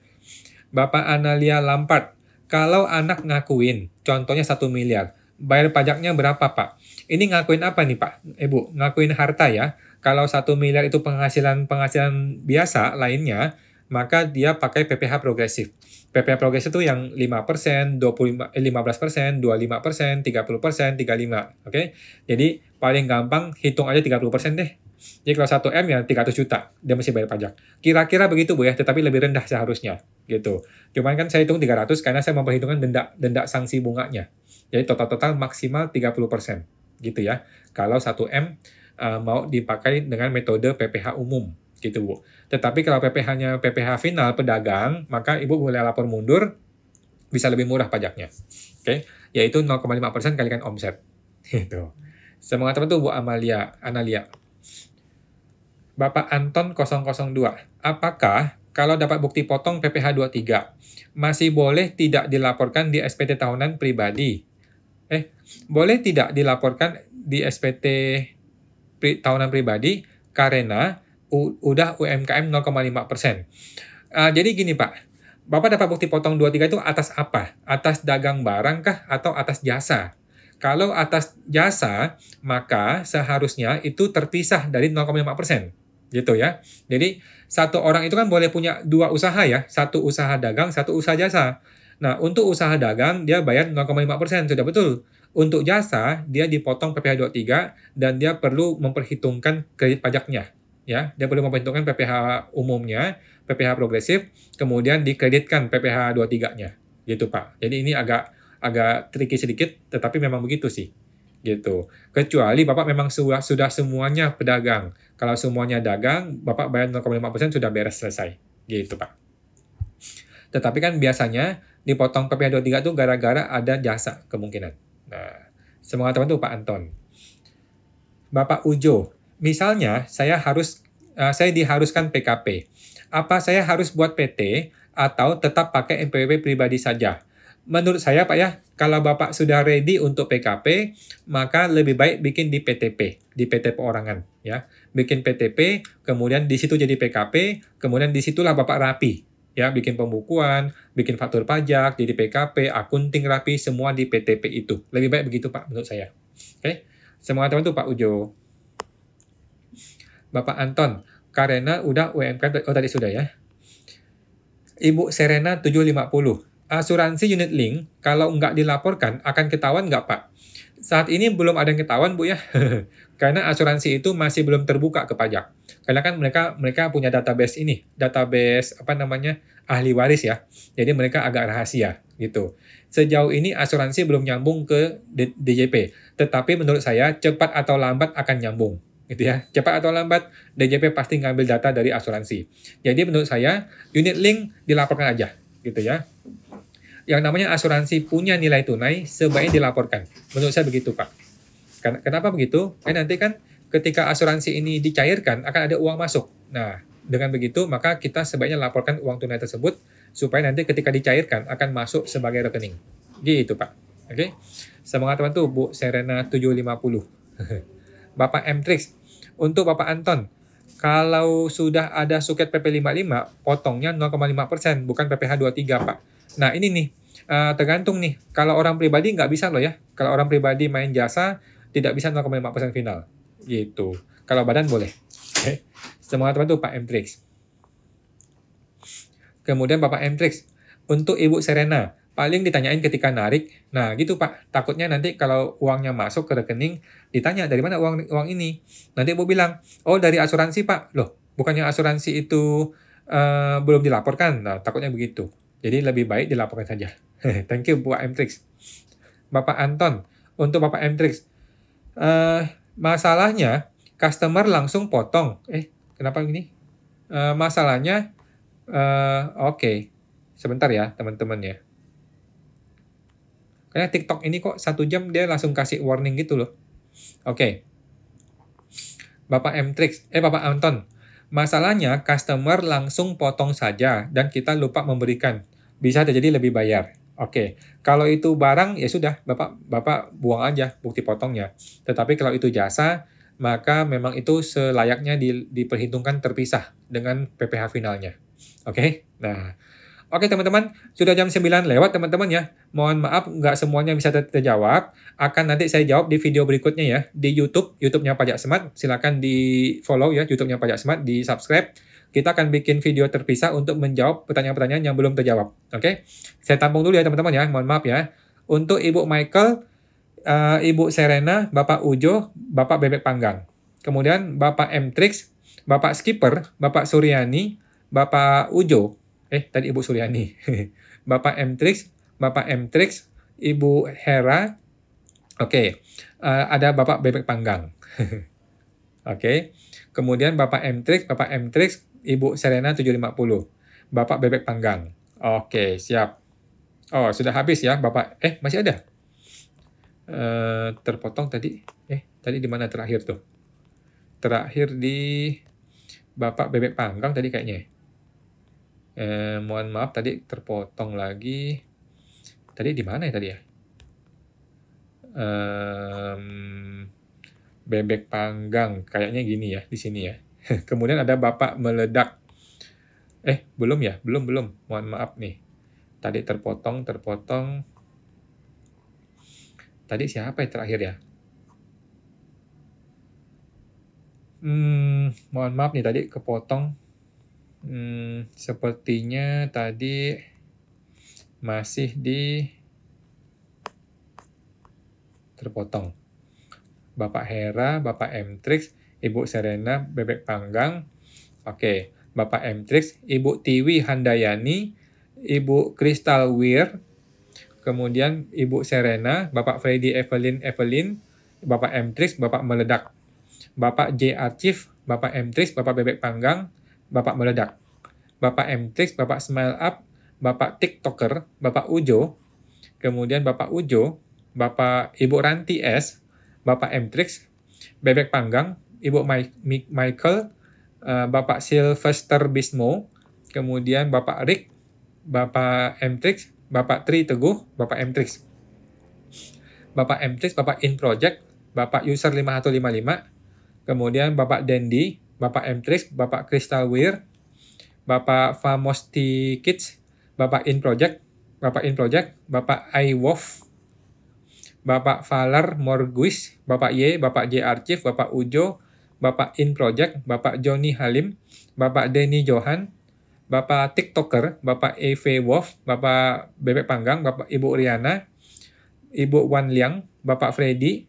Bapak Analia Lampard, kalau anak ngakuin, contohnya satu miliar, bayar pajaknya berapa Pak? Ini ngakuin apa nih Pak? Ibu, ngakuin harta ya. Kalau satu miliar itu penghasilan-penghasilan biasa lainnya, maka dia pakai PPH progresif. PPH progres itu yang 5%, 25, eh, 15%, 25%, 30%, 35%, oke? Jadi paling gampang hitung aja 30% deh. Jadi kalau satu m ya 300 juta, dia masih bayar pajak. Kira-kira begitu Bu ya, tetapi lebih rendah seharusnya gitu. Cuman kan saya hitung 300 karena saya memperhitungkan denda denda sanksi bunganya. Jadi total-total maksimal 30% gitu ya. Kalau satu m uh, mau dipakai dengan metode PPH umum gitu Bu. Tetapi kalau PPh-nya PPh final pedagang, maka Ibu boleh lapor mundur bisa lebih murah pajaknya. Oke, okay? yaitu 0,5% kalikan omset. <laughs> Gitu. Saya mengatakan tuh Bu Amalia, Analia. Bapak Anton 002, apakah kalau dapat bukti potong PPh 23 masih boleh tidak dilaporkan di SPT tahunan pribadi? Eh, boleh tidak dilaporkan di SPT pri, tahunan pribadi karena udah UMKM 0,5 persen. Uh, jadi gini Pak, Bapak dapat bukti potong 23 itu atas apa? Atas dagang barang kah atau atas jasa? Kalau atas jasa, maka seharusnya itu terpisah dari 0,5 persen gitu ya. Jadi satu orang itu kan boleh punya dua usaha ya, satu usaha dagang, satu usaha jasa. Nah, untuk usaha dagang dia bayar 0,5% persen sudah betul. Untuk jasa dia dipotong PPh 23 dan dia perlu memperhitungkan kredit pajaknya ya dia perlu memperhitungkan PPh umumnya PPh progresif kemudian dikreditkan PPh 23-nya gitu Pak jadi ini agak agak tricky sedikit tetapi memang begitu sih gitu kecuali Bapak memang sudah sudah semuanya pedagang kalau semuanya dagang Bapak bayar 0,5% sudah beres selesai gitu Pak tetapi kan biasanya dipotong PPh 23 itu gara-gara ada jasa kemungkinan nah semangat teman tuh Pak Anton Bapak Ujo Misalnya, saya harus uh, saya diharuskan PKP. Apa saya harus buat PT atau tetap pakai NPWP pribadi saja? Menurut saya Pak ya, kalau Bapak sudah ready untuk PKP, maka lebih baik bikin di PTP, di PT perorangan ya. Bikin PTP, kemudian di situ jadi PKP, kemudian disitulah Bapak rapi ya bikin pembukuan, bikin faktur pajak, jadi PKP, akunting rapi semua di PTP itu. Lebih baik begitu Pak menurut saya. Oke. Okay? Semangat teman tuh Pak Ujo. Bapak Anton, Karena udah UMK, oh tadi sudah ya. Ibu Serena 750, asuransi unit link kalau nggak dilaporkan akan ketahuan nggak Pak? Saat ini belum ada yang ketahuan Bu ya, <laughs> karena asuransi itu masih belum terbuka ke pajak. Karena kan mereka mereka punya database ini, database apa namanya ahli waris ya. Jadi mereka agak rahasia gitu. Sejauh ini asuransi belum nyambung ke DJP, tetapi menurut saya cepat atau lambat akan nyambung gitu ya. Cepat atau lambat, DJP pasti ngambil data dari asuransi. Jadi menurut saya, unit link dilaporkan aja, gitu ya. Yang namanya asuransi punya nilai tunai, sebaiknya dilaporkan. Menurut saya begitu, Pak. Kenapa begitu? Eh, nanti kan ketika asuransi ini dicairkan, akan ada uang masuk. Nah, dengan begitu, maka kita sebaiknya laporkan uang tunai tersebut, supaya nanti ketika dicairkan, akan masuk sebagai rekening. Gitu, Pak. Oke? Okay? Semangat tuh Bu Serena 750. <laughs> Bapak M Trix untuk Bapak Anton, kalau sudah ada suket PP55, potongnya 0,5%, bukan PPh23, Pak. Nah, ini nih, uh, tergantung nih. Kalau orang pribadi nggak bisa loh ya. Kalau orang pribadi main jasa, tidak bisa 0,5% final. Gitu. Kalau badan boleh. Okay. Semangat teman-teman Pak Mtrix. Kemudian Bapak Mtrix, untuk Ibu Serena, paling ditanyain ketika narik. Nah, gitu Pak. Takutnya nanti kalau uangnya masuk ke rekening, ditanya dari mana uang uang ini. Nanti Ibu bilang, "Oh, dari asuransi, Pak." Loh, bukannya asuransi itu uh, belum dilaporkan. Nah, takutnya begitu. Jadi lebih baik dilaporkan saja. <laughs> Thank you m Mtrix. Bapak Anton, untuk Bapak Mtrix. Uh, eh, masalahnya customer langsung potong. Eh, kenapa ini? Uh, masalahnya uh, oke. Okay. Sebentar ya, teman-teman ya. Karena TikTok ini kok satu jam dia langsung kasih warning gitu loh. Oke. Okay. Bapak Mtrix, eh Bapak Anton, masalahnya customer langsung potong saja dan kita lupa memberikan. Bisa terjadi lebih bayar. Oke, okay. kalau itu barang ya sudah, Bapak Bapak buang aja bukti potongnya. Tetapi kalau itu jasa, maka memang itu selayaknya di, diperhitungkan terpisah dengan PPh finalnya. Oke, okay? nah Oke teman-teman, sudah jam 9 lewat teman-teman ya. Mohon maaf nggak semuanya bisa terjawab. Akan nanti saya jawab di video berikutnya ya. Di Youtube, Youtube-nya Pajak Smart. Silahkan di follow ya Youtube-nya Pajak Smart, di subscribe. Kita akan bikin video terpisah untuk menjawab pertanyaan-pertanyaan yang belum terjawab. Oke, saya tampung dulu ya teman-teman ya. Mohon maaf ya. Untuk Ibu Michael, uh, Ibu Serena, Bapak Ujo, Bapak Bebek Panggang. Kemudian Bapak M. Trix, Bapak Skipper, Bapak Suryani, Bapak Ujo, eh tadi Ibu Suryani, <laughs> Bapak M Trix, Bapak M Trix, Ibu Hera, oke, okay. uh, eh, ada Bapak Bebek Panggang, <laughs> oke, okay. kemudian Bapak M Trix, Bapak M Trix, Ibu Serena 750, Bapak Bebek Panggang, oke, okay, siap. Oh, sudah habis ya, Bapak. Eh, masih ada? Uh, terpotong tadi. Eh, tadi di mana terakhir tuh? Terakhir di Bapak Bebek Panggang tadi kayaknya. Eh, mohon maaf tadi terpotong lagi. Tadi di mana ya tadi ya? Um, bebek panggang kayaknya gini ya di sini ya. <laughs> Kemudian ada bapak meledak. Eh belum ya, belum belum. Mohon maaf nih. Tadi terpotong terpotong. Tadi siapa yang terakhir ya? Hmm, mohon maaf nih tadi kepotong Hmm, sepertinya tadi masih di terpotong. Bapak Hera, Bapak Mtrix, Ibu Serena, Bebek Panggang. Oke, Bapak Mtrix, Ibu Tiwi Handayani, Ibu Kristal Weir, kemudian Ibu Serena, Bapak Freddy Evelyn Evelyn, Bapak Mtrix, Bapak Meledak, Bapak J. Archif, Bapak Mtrix, Bapak Bebek Panggang, Bapak Meledak, Bapak Mtrix, Bapak Smile Up, Bapak TikToker, Bapak Ujo, kemudian Bapak Ujo, Bapak Ibu Ranti S, Bapak MTrix, Bebek Panggang, Ibu Mike, Michael, eh, Bapak Sylvester Bismo, kemudian Bapak Rick, Bapak MTrix, Bapak Tri Teguh, Bapak MTrix. Bapak MTrix, Bapak In Project, Bapak User 5155, kemudian Bapak Dendi, Bapak Emtris, Bapak Crystal Weir, Bapak Famosti Kids, Bapak In Project, Bapak In Project, Bapak I Wolf, Bapak Valar Morguis, Bapak Y, Bapak J Archif, Bapak Ujo, Bapak In Project, Bapak Johnny Halim, Bapak Denny Johan, Bapak TikToker, Bapak EV Wolf, Bapak Bebek Panggang, Bapak Ibu Riana, Ibu Wan Liang, Bapak Freddy,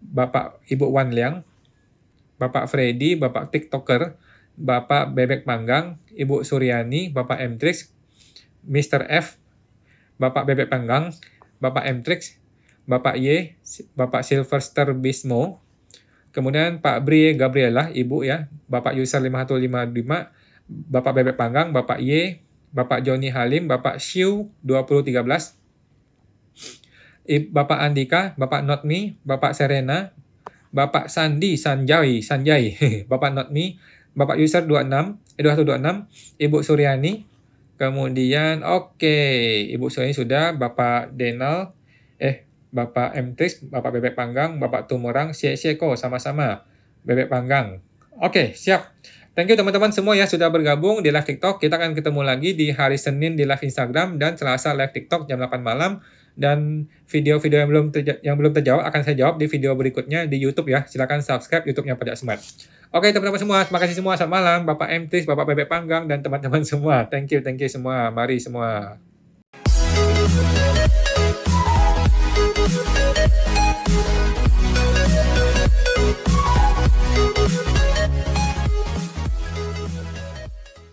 Bapak Ibu Wan Liang, Bapak Freddy, Bapak TikToker, Bapak Bebek Panggang, Ibu Suryani, Bapak Mtrix, Mr. F, Bapak Bebek Panggang, Bapak Mtrix, Bapak Y, Bapak Silverster Bismo, kemudian Pak Brie Gabriela, Ibu ya, Bapak User 5155, Bapak Bebek Panggang, Bapak Y, Bapak Joni Halim, Bapak Xiu 2013, Bapak Andika, Bapak Notmi, Bapak Serena, Bapak Sandi Sanjai, Sanjai, <laughs> Bapak Not Me, Bapak User 26, eh 2126, Ibu Suryani, kemudian oke, okay, Ibu Suryani sudah, Bapak Denal, eh Bapak Mtris, Bapak Bebek Panggang, Bapak Tumorang, Sie Sieko sama-sama, Bebek Panggang. Oke, okay, siap. Thank you teman-teman semua ya sudah bergabung di live TikTok. Kita akan ketemu lagi di hari Senin di live Instagram dan Selasa live TikTok jam 8 malam dan video-video yang belum yang belum terjawab akan saya jawab di video berikutnya di YouTube ya. Silakan subscribe YouTube-nya Pajak Smart. Oke, teman-teman semua, terima kasih semua. Selamat malam Bapak MT, Bapak Bebek Panggang dan teman-teman semua. Thank you, thank you semua. Mari semua.